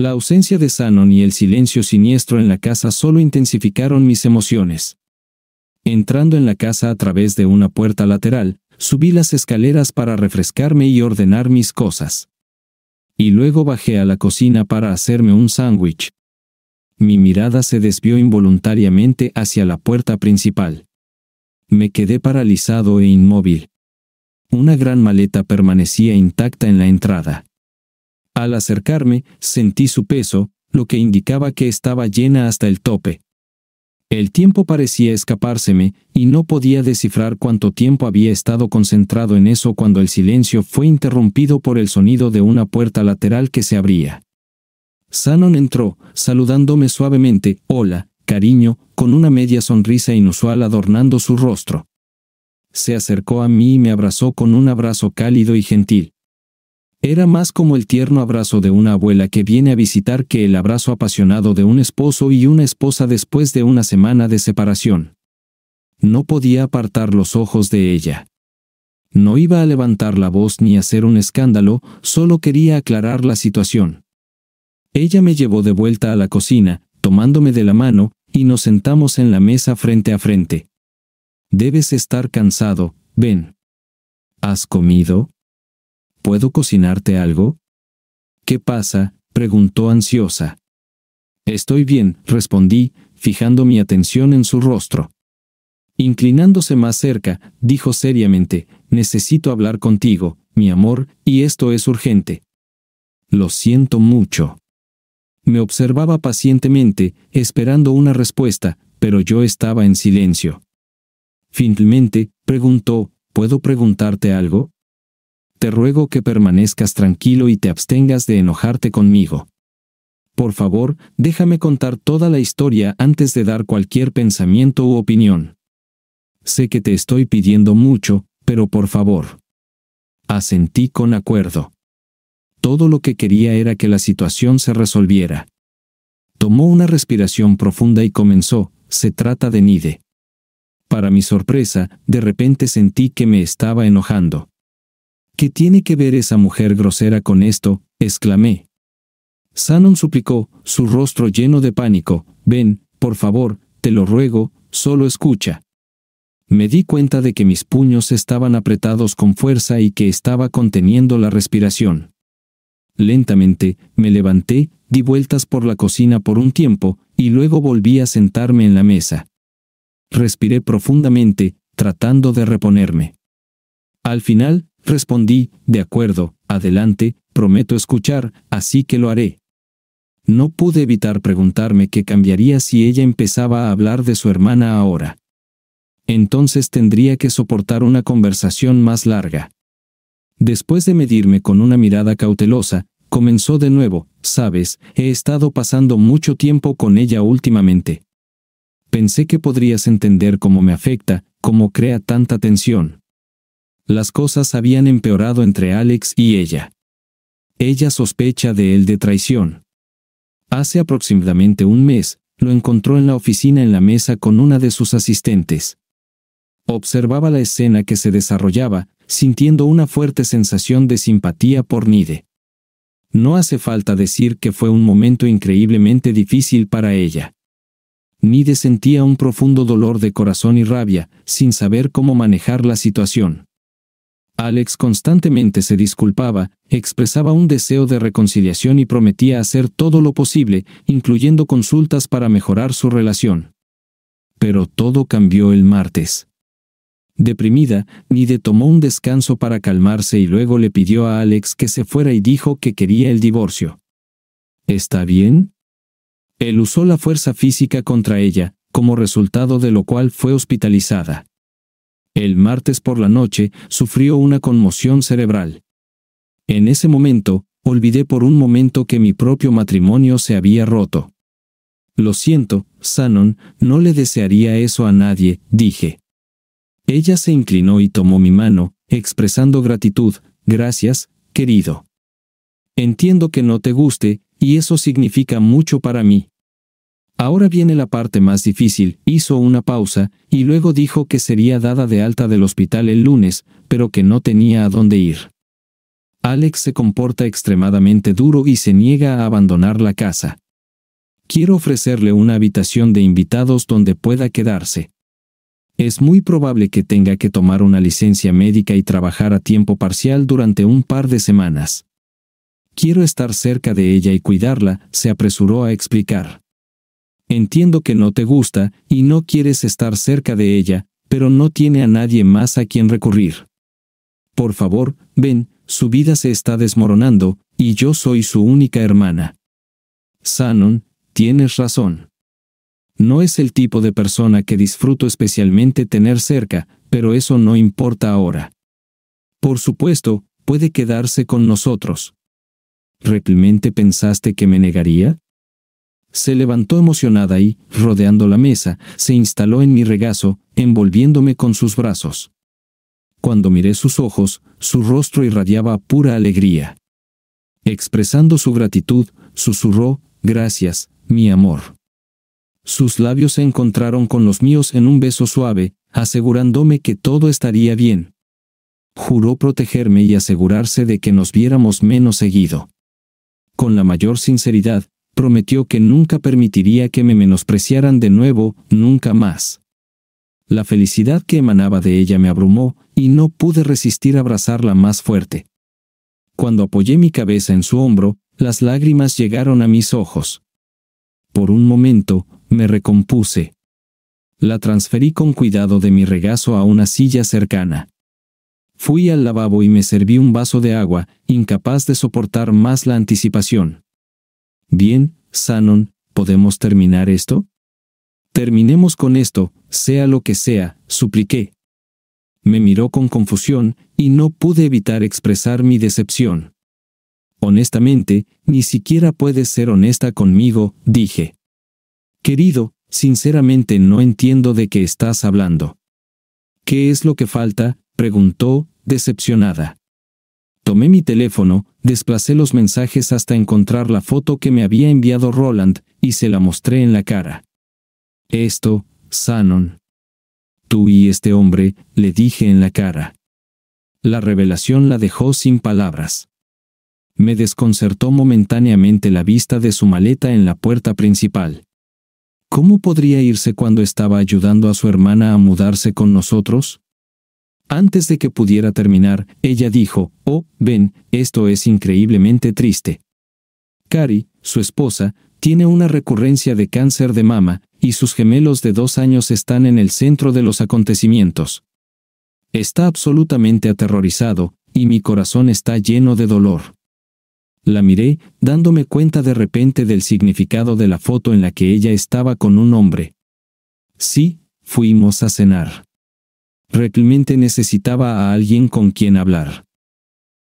La ausencia de Sanon y el silencio siniestro en la casa solo intensificaron mis emociones. Entrando en la casa a través de una puerta lateral, subí las escaleras para refrescarme y ordenar mis cosas. Y luego bajé a la cocina para hacerme un sándwich. Mi mirada se desvió involuntariamente hacia la puerta principal. Me quedé paralizado e inmóvil. Una gran maleta permanecía intacta en la entrada. Al acercarme, sentí su peso, lo que indicaba que estaba llena hasta el tope. El tiempo parecía escapárseme, y no podía descifrar cuánto tiempo había estado concentrado en eso cuando el silencio fue interrumpido por el sonido de una puerta lateral que se abría. Sanon entró, saludándome suavemente, hola, cariño, con una media sonrisa inusual adornando su rostro. Se acercó a mí y me abrazó con un abrazo cálido y gentil. Era más como el tierno abrazo de una abuela que viene a visitar que el abrazo apasionado de un esposo y una esposa después de una semana de separación. No podía apartar los ojos de ella. No iba a levantar la voz ni hacer un escándalo, solo quería aclarar la situación. Ella me llevó de vuelta a la cocina, tomándome de la mano, y nos sentamos en la mesa frente a frente. Debes estar cansado, ven. ¿Has comido? ¿Puedo cocinarte algo? ¿Qué pasa? preguntó ansiosa. Estoy bien, respondí, fijando mi atención en su rostro. Inclinándose más cerca, dijo seriamente, necesito hablar contigo, mi amor, y esto es urgente. Lo siento mucho. Me observaba pacientemente, esperando una respuesta, pero yo estaba en silencio. Finalmente, preguntó, ¿puedo preguntarte algo? te ruego que permanezcas tranquilo y te abstengas de enojarte conmigo. Por favor, déjame contar toda la historia antes de dar cualquier pensamiento u opinión. Sé que te estoy pidiendo mucho, pero por favor. Asentí con acuerdo. Todo lo que quería era que la situación se resolviera. Tomó una respiración profunda y comenzó, se trata de Nide. Para mi sorpresa, de repente sentí que me estaba enojando. ¿Qué tiene que ver esa mujer grosera con esto? exclamé. Sanon suplicó, su rostro lleno de pánico, ven, por favor, te lo ruego, solo escucha. Me di cuenta de que mis puños estaban apretados con fuerza y que estaba conteniendo la respiración. Lentamente, me levanté, di vueltas por la cocina por un tiempo, y luego volví a sentarme en la mesa. Respiré profundamente, tratando de reponerme. Al final, Respondí, de acuerdo, adelante, prometo escuchar, así que lo haré. No pude evitar preguntarme qué cambiaría si ella empezaba a hablar de su hermana ahora. Entonces tendría que soportar una conversación más larga. Después de medirme con una mirada cautelosa, comenzó de nuevo, sabes, he estado pasando mucho tiempo con ella últimamente. Pensé que podrías entender cómo me afecta, cómo crea tanta tensión. Las cosas habían empeorado entre Alex y ella. Ella sospecha de él de traición. Hace aproximadamente un mes, lo encontró en la oficina en la mesa con una de sus asistentes. Observaba la escena que se desarrollaba, sintiendo una fuerte sensación de simpatía por Nide. No hace falta decir que fue un momento increíblemente difícil para ella. Nide sentía un profundo dolor de corazón y rabia, sin saber cómo manejar la situación. Alex constantemente se disculpaba, expresaba un deseo de reconciliación y prometía hacer todo lo posible, incluyendo consultas para mejorar su relación. Pero todo cambió el martes. Deprimida, Nide tomó un descanso para calmarse y luego le pidió a Alex que se fuera y dijo que quería el divorcio. ¿Está bien? Él usó la fuerza física contra ella, como resultado de lo cual fue hospitalizada. El martes por la noche sufrió una conmoción cerebral. En ese momento, olvidé por un momento que mi propio matrimonio se había roto. Lo siento, Sanon, no le desearía eso a nadie, dije. Ella se inclinó y tomó mi mano, expresando gratitud, gracias, querido. Entiendo que no te guste, y eso significa mucho para mí. Ahora viene la parte más difícil, hizo una pausa, y luego dijo que sería dada de alta del hospital el lunes, pero que no tenía a dónde ir. Alex se comporta extremadamente duro y se niega a abandonar la casa. Quiero ofrecerle una habitación de invitados donde pueda quedarse. Es muy probable que tenga que tomar una licencia médica y trabajar a tiempo parcial durante un par de semanas. Quiero estar cerca de ella y cuidarla, se apresuró a explicar. Entiendo que no te gusta y no quieres estar cerca de ella, pero no tiene a nadie más a quien recurrir. Por favor, ven, su vida se está desmoronando, y yo soy su única hermana. Sanon, tienes razón. No es el tipo de persona que disfruto especialmente tener cerca, pero eso no importa ahora. Por supuesto, puede quedarse con nosotros. ¿Realmente pensaste que me negaría? Se levantó emocionada y, rodeando la mesa, se instaló en mi regazo, envolviéndome con sus brazos. Cuando miré sus ojos, su rostro irradiaba pura alegría. Expresando su gratitud, susurró, Gracias, mi amor. Sus labios se encontraron con los míos en un beso suave, asegurándome que todo estaría bien. Juró protegerme y asegurarse de que nos viéramos menos seguido. Con la mayor sinceridad, prometió que nunca permitiría que me menospreciaran de nuevo, nunca más. La felicidad que emanaba de ella me abrumó, y no pude resistir abrazarla más fuerte. Cuando apoyé mi cabeza en su hombro, las lágrimas llegaron a mis ojos. Por un momento, me recompuse. La transferí con cuidado de mi regazo a una silla cercana. Fui al lavabo y me serví un vaso de agua, incapaz de soportar más la anticipación. Bien, Sanon, ¿podemos terminar esto? Terminemos con esto, sea lo que sea, supliqué. Me miró con confusión y no pude evitar expresar mi decepción. Honestamente, ni siquiera puedes ser honesta conmigo, dije. Querido, sinceramente no entiendo de qué estás hablando. ¿Qué es lo que falta? preguntó, decepcionada. Tomé mi teléfono, desplacé los mensajes hasta encontrar la foto que me había enviado Roland, y se la mostré en la cara. Esto, Sanon. Tú y este hombre, le dije en la cara. La revelación la dejó sin palabras. Me desconcertó momentáneamente la vista de su maleta en la puerta principal. ¿Cómo podría irse cuando estaba ayudando a su hermana a mudarse con nosotros? Antes de que pudiera terminar, ella dijo, Oh, ven, esto es increíblemente triste. Cari, su esposa, tiene una recurrencia de cáncer de mama, y sus gemelos de dos años están en el centro de los acontecimientos. Está absolutamente aterrorizado, y mi corazón está lleno de dolor. La miré, dándome cuenta de repente del significado de la foto en la que ella estaba con un hombre. Sí, fuimos a cenar realmente necesitaba a alguien con quien hablar.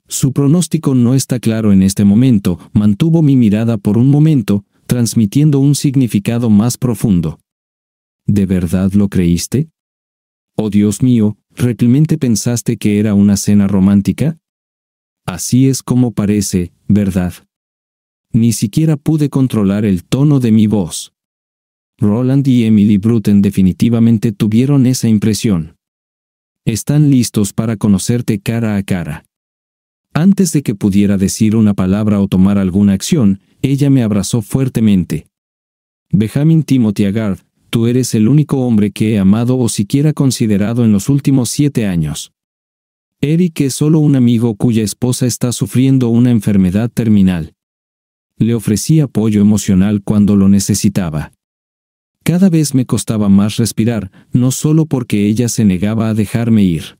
Su pronóstico no está claro en este momento, mantuvo mi mirada por un momento, transmitiendo un significado más profundo. ¿De verdad lo creíste? Oh Dios mío, ¿realmente pensaste que era una cena romántica? Así es como parece, ¿verdad? Ni siquiera pude controlar el tono de mi voz. Roland y Emily Bruton definitivamente tuvieron esa impresión están listos para conocerte cara a cara. Antes de que pudiera decir una palabra o tomar alguna acción, ella me abrazó fuertemente. Benjamin Timothy Agard, tú eres el único hombre que he amado o siquiera considerado en los últimos siete años. Eric es solo un amigo cuya esposa está sufriendo una enfermedad terminal. Le ofrecí apoyo emocional cuando lo necesitaba. Cada vez me costaba más respirar, no solo porque ella se negaba a dejarme ir.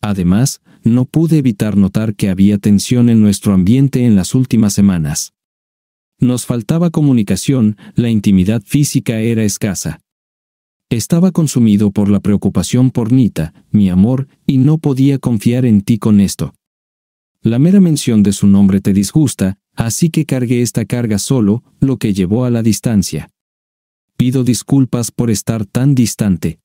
Además, no pude evitar notar que había tensión en nuestro ambiente en las últimas semanas. Nos faltaba comunicación, la intimidad física era escasa. Estaba consumido por la preocupación por Nita, mi amor, y no podía confiar en ti con esto. La mera mención de su nombre te disgusta, así que cargué esta carga solo, lo que llevó a la distancia. Pido disculpas por estar tan distante.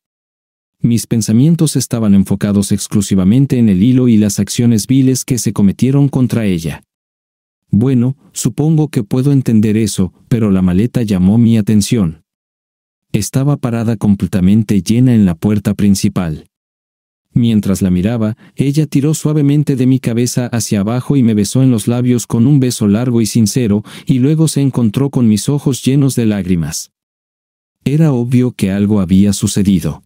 Mis pensamientos estaban enfocados exclusivamente en el hilo y las acciones viles que se cometieron contra ella. Bueno, supongo que puedo entender eso, pero la maleta llamó mi atención. Estaba parada completamente llena en la puerta principal. Mientras la miraba, ella tiró suavemente de mi cabeza hacia abajo y me besó en los labios con un beso largo y sincero, y luego se encontró con mis ojos llenos de lágrimas. Era obvio que algo había sucedido.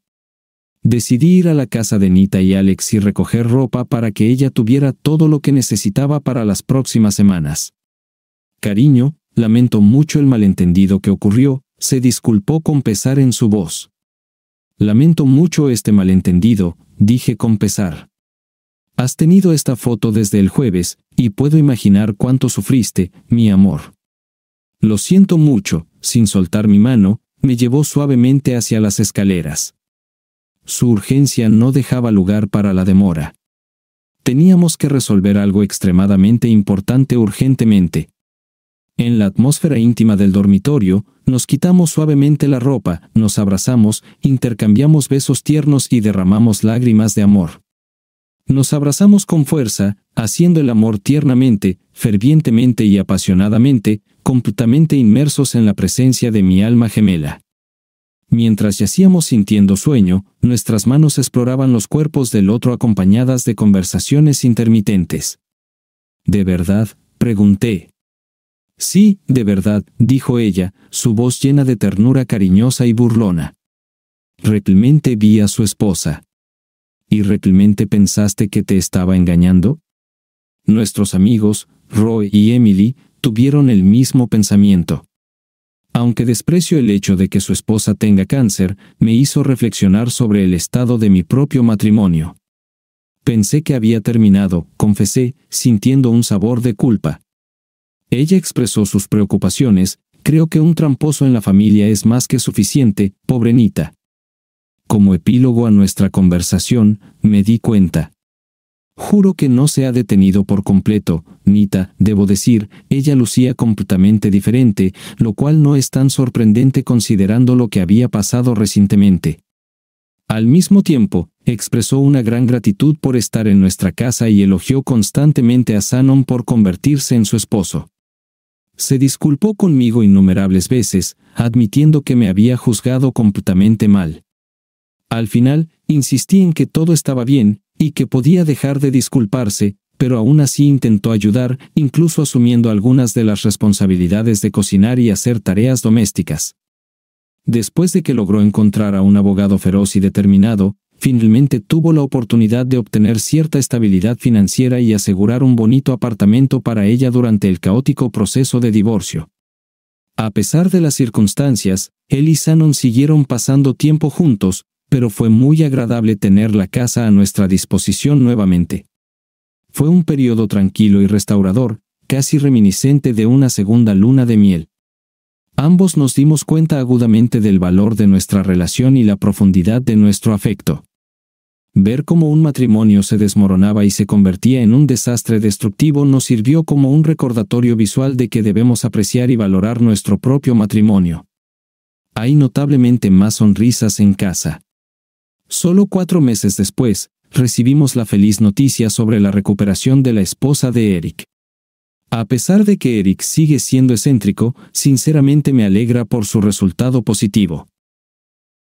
Decidí ir a la casa de Nita y Alex y recoger ropa para que ella tuviera todo lo que necesitaba para las próximas semanas. Cariño, lamento mucho el malentendido que ocurrió, se disculpó con pesar en su voz. Lamento mucho este malentendido, dije con pesar. Has tenido esta foto desde el jueves, y puedo imaginar cuánto sufriste, mi amor. Lo siento mucho, sin soltar mi mano, me llevó suavemente hacia las escaleras. Su urgencia no dejaba lugar para la demora. Teníamos que resolver algo extremadamente importante urgentemente. En la atmósfera íntima del dormitorio, nos quitamos suavemente la ropa, nos abrazamos, intercambiamos besos tiernos y derramamos lágrimas de amor. Nos abrazamos con fuerza, haciendo el amor tiernamente, fervientemente y apasionadamente, completamente inmersos en la presencia de mi alma gemela. Mientras yacíamos sintiendo sueño, nuestras manos exploraban los cuerpos del otro acompañadas de conversaciones intermitentes. ¿De verdad? pregunté. Sí, de verdad, dijo ella, su voz llena de ternura cariñosa y burlona. Realmente vi a su esposa. ¿Y realmente pensaste que te estaba engañando? Nuestros amigos, Roy y Emily, tuvieron el mismo pensamiento. Aunque desprecio el hecho de que su esposa tenga cáncer, me hizo reflexionar sobre el estado de mi propio matrimonio. Pensé que había terminado, confesé, sintiendo un sabor de culpa. Ella expresó sus preocupaciones, creo que un tramposo en la familia es más que suficiente, Nita. Como epílogo a nuestra conversación, me di cuenta. Juro que no se ha detenido por completo, Nita, debo decir, ella lucía completamente diferente, lo cual no es tan sorprendente considerando lo que había pasado recientemente. Al mismo tiempo, expresó una gran gratitud por estar en nuestra casa y elogió constantemente a Sanon por convertirse en su esposo. Se disculpó conmigo innumerables veces, admitiendo que me había juzgado completamente mal. Al final, insistí en que todo estaba bien, y que podía dejar de disculparse, pero aún así intentó ayudar, incluso asumiendo algunas de las responsabilidades de cocinar y hacer tareas domésticas. Después de que logró encontrar a un abogado feroz y determinado, finalmente tuvo la oportunidad de obtener cierta estabilidad financiera y asegurar un bonito apartamento para ella durante el caótico proceso de divorcio. A pesar de las circunstancias, él y Shannon siguieron pasando tiempo juntos, pero fue muy agradable tener la casa a nuestra disposición nuevamente. Fue un periodo tranquilo y restaurador, casi reminiscente de una segunda luna de miel. Ambos nos dimos cuenta agudamente del valor de nuestra relación y la profundidad de nuestro afecto. Ver cómo un matrimonio se desmoronaba y se convertía en un desastre destructivo nos sirvió como un recordatorio visual de que debemos apreciar y valorar nuestro propio matrimonio. Hay notablemente más sonrisas en casa. Solo cuatro meses después, recibimos la feliz noticia sobre la recuperación de la esposa de Eric. A pesar de que Eric sigue siendo excéntrico, sinceramente me alegra por su resultado positivo.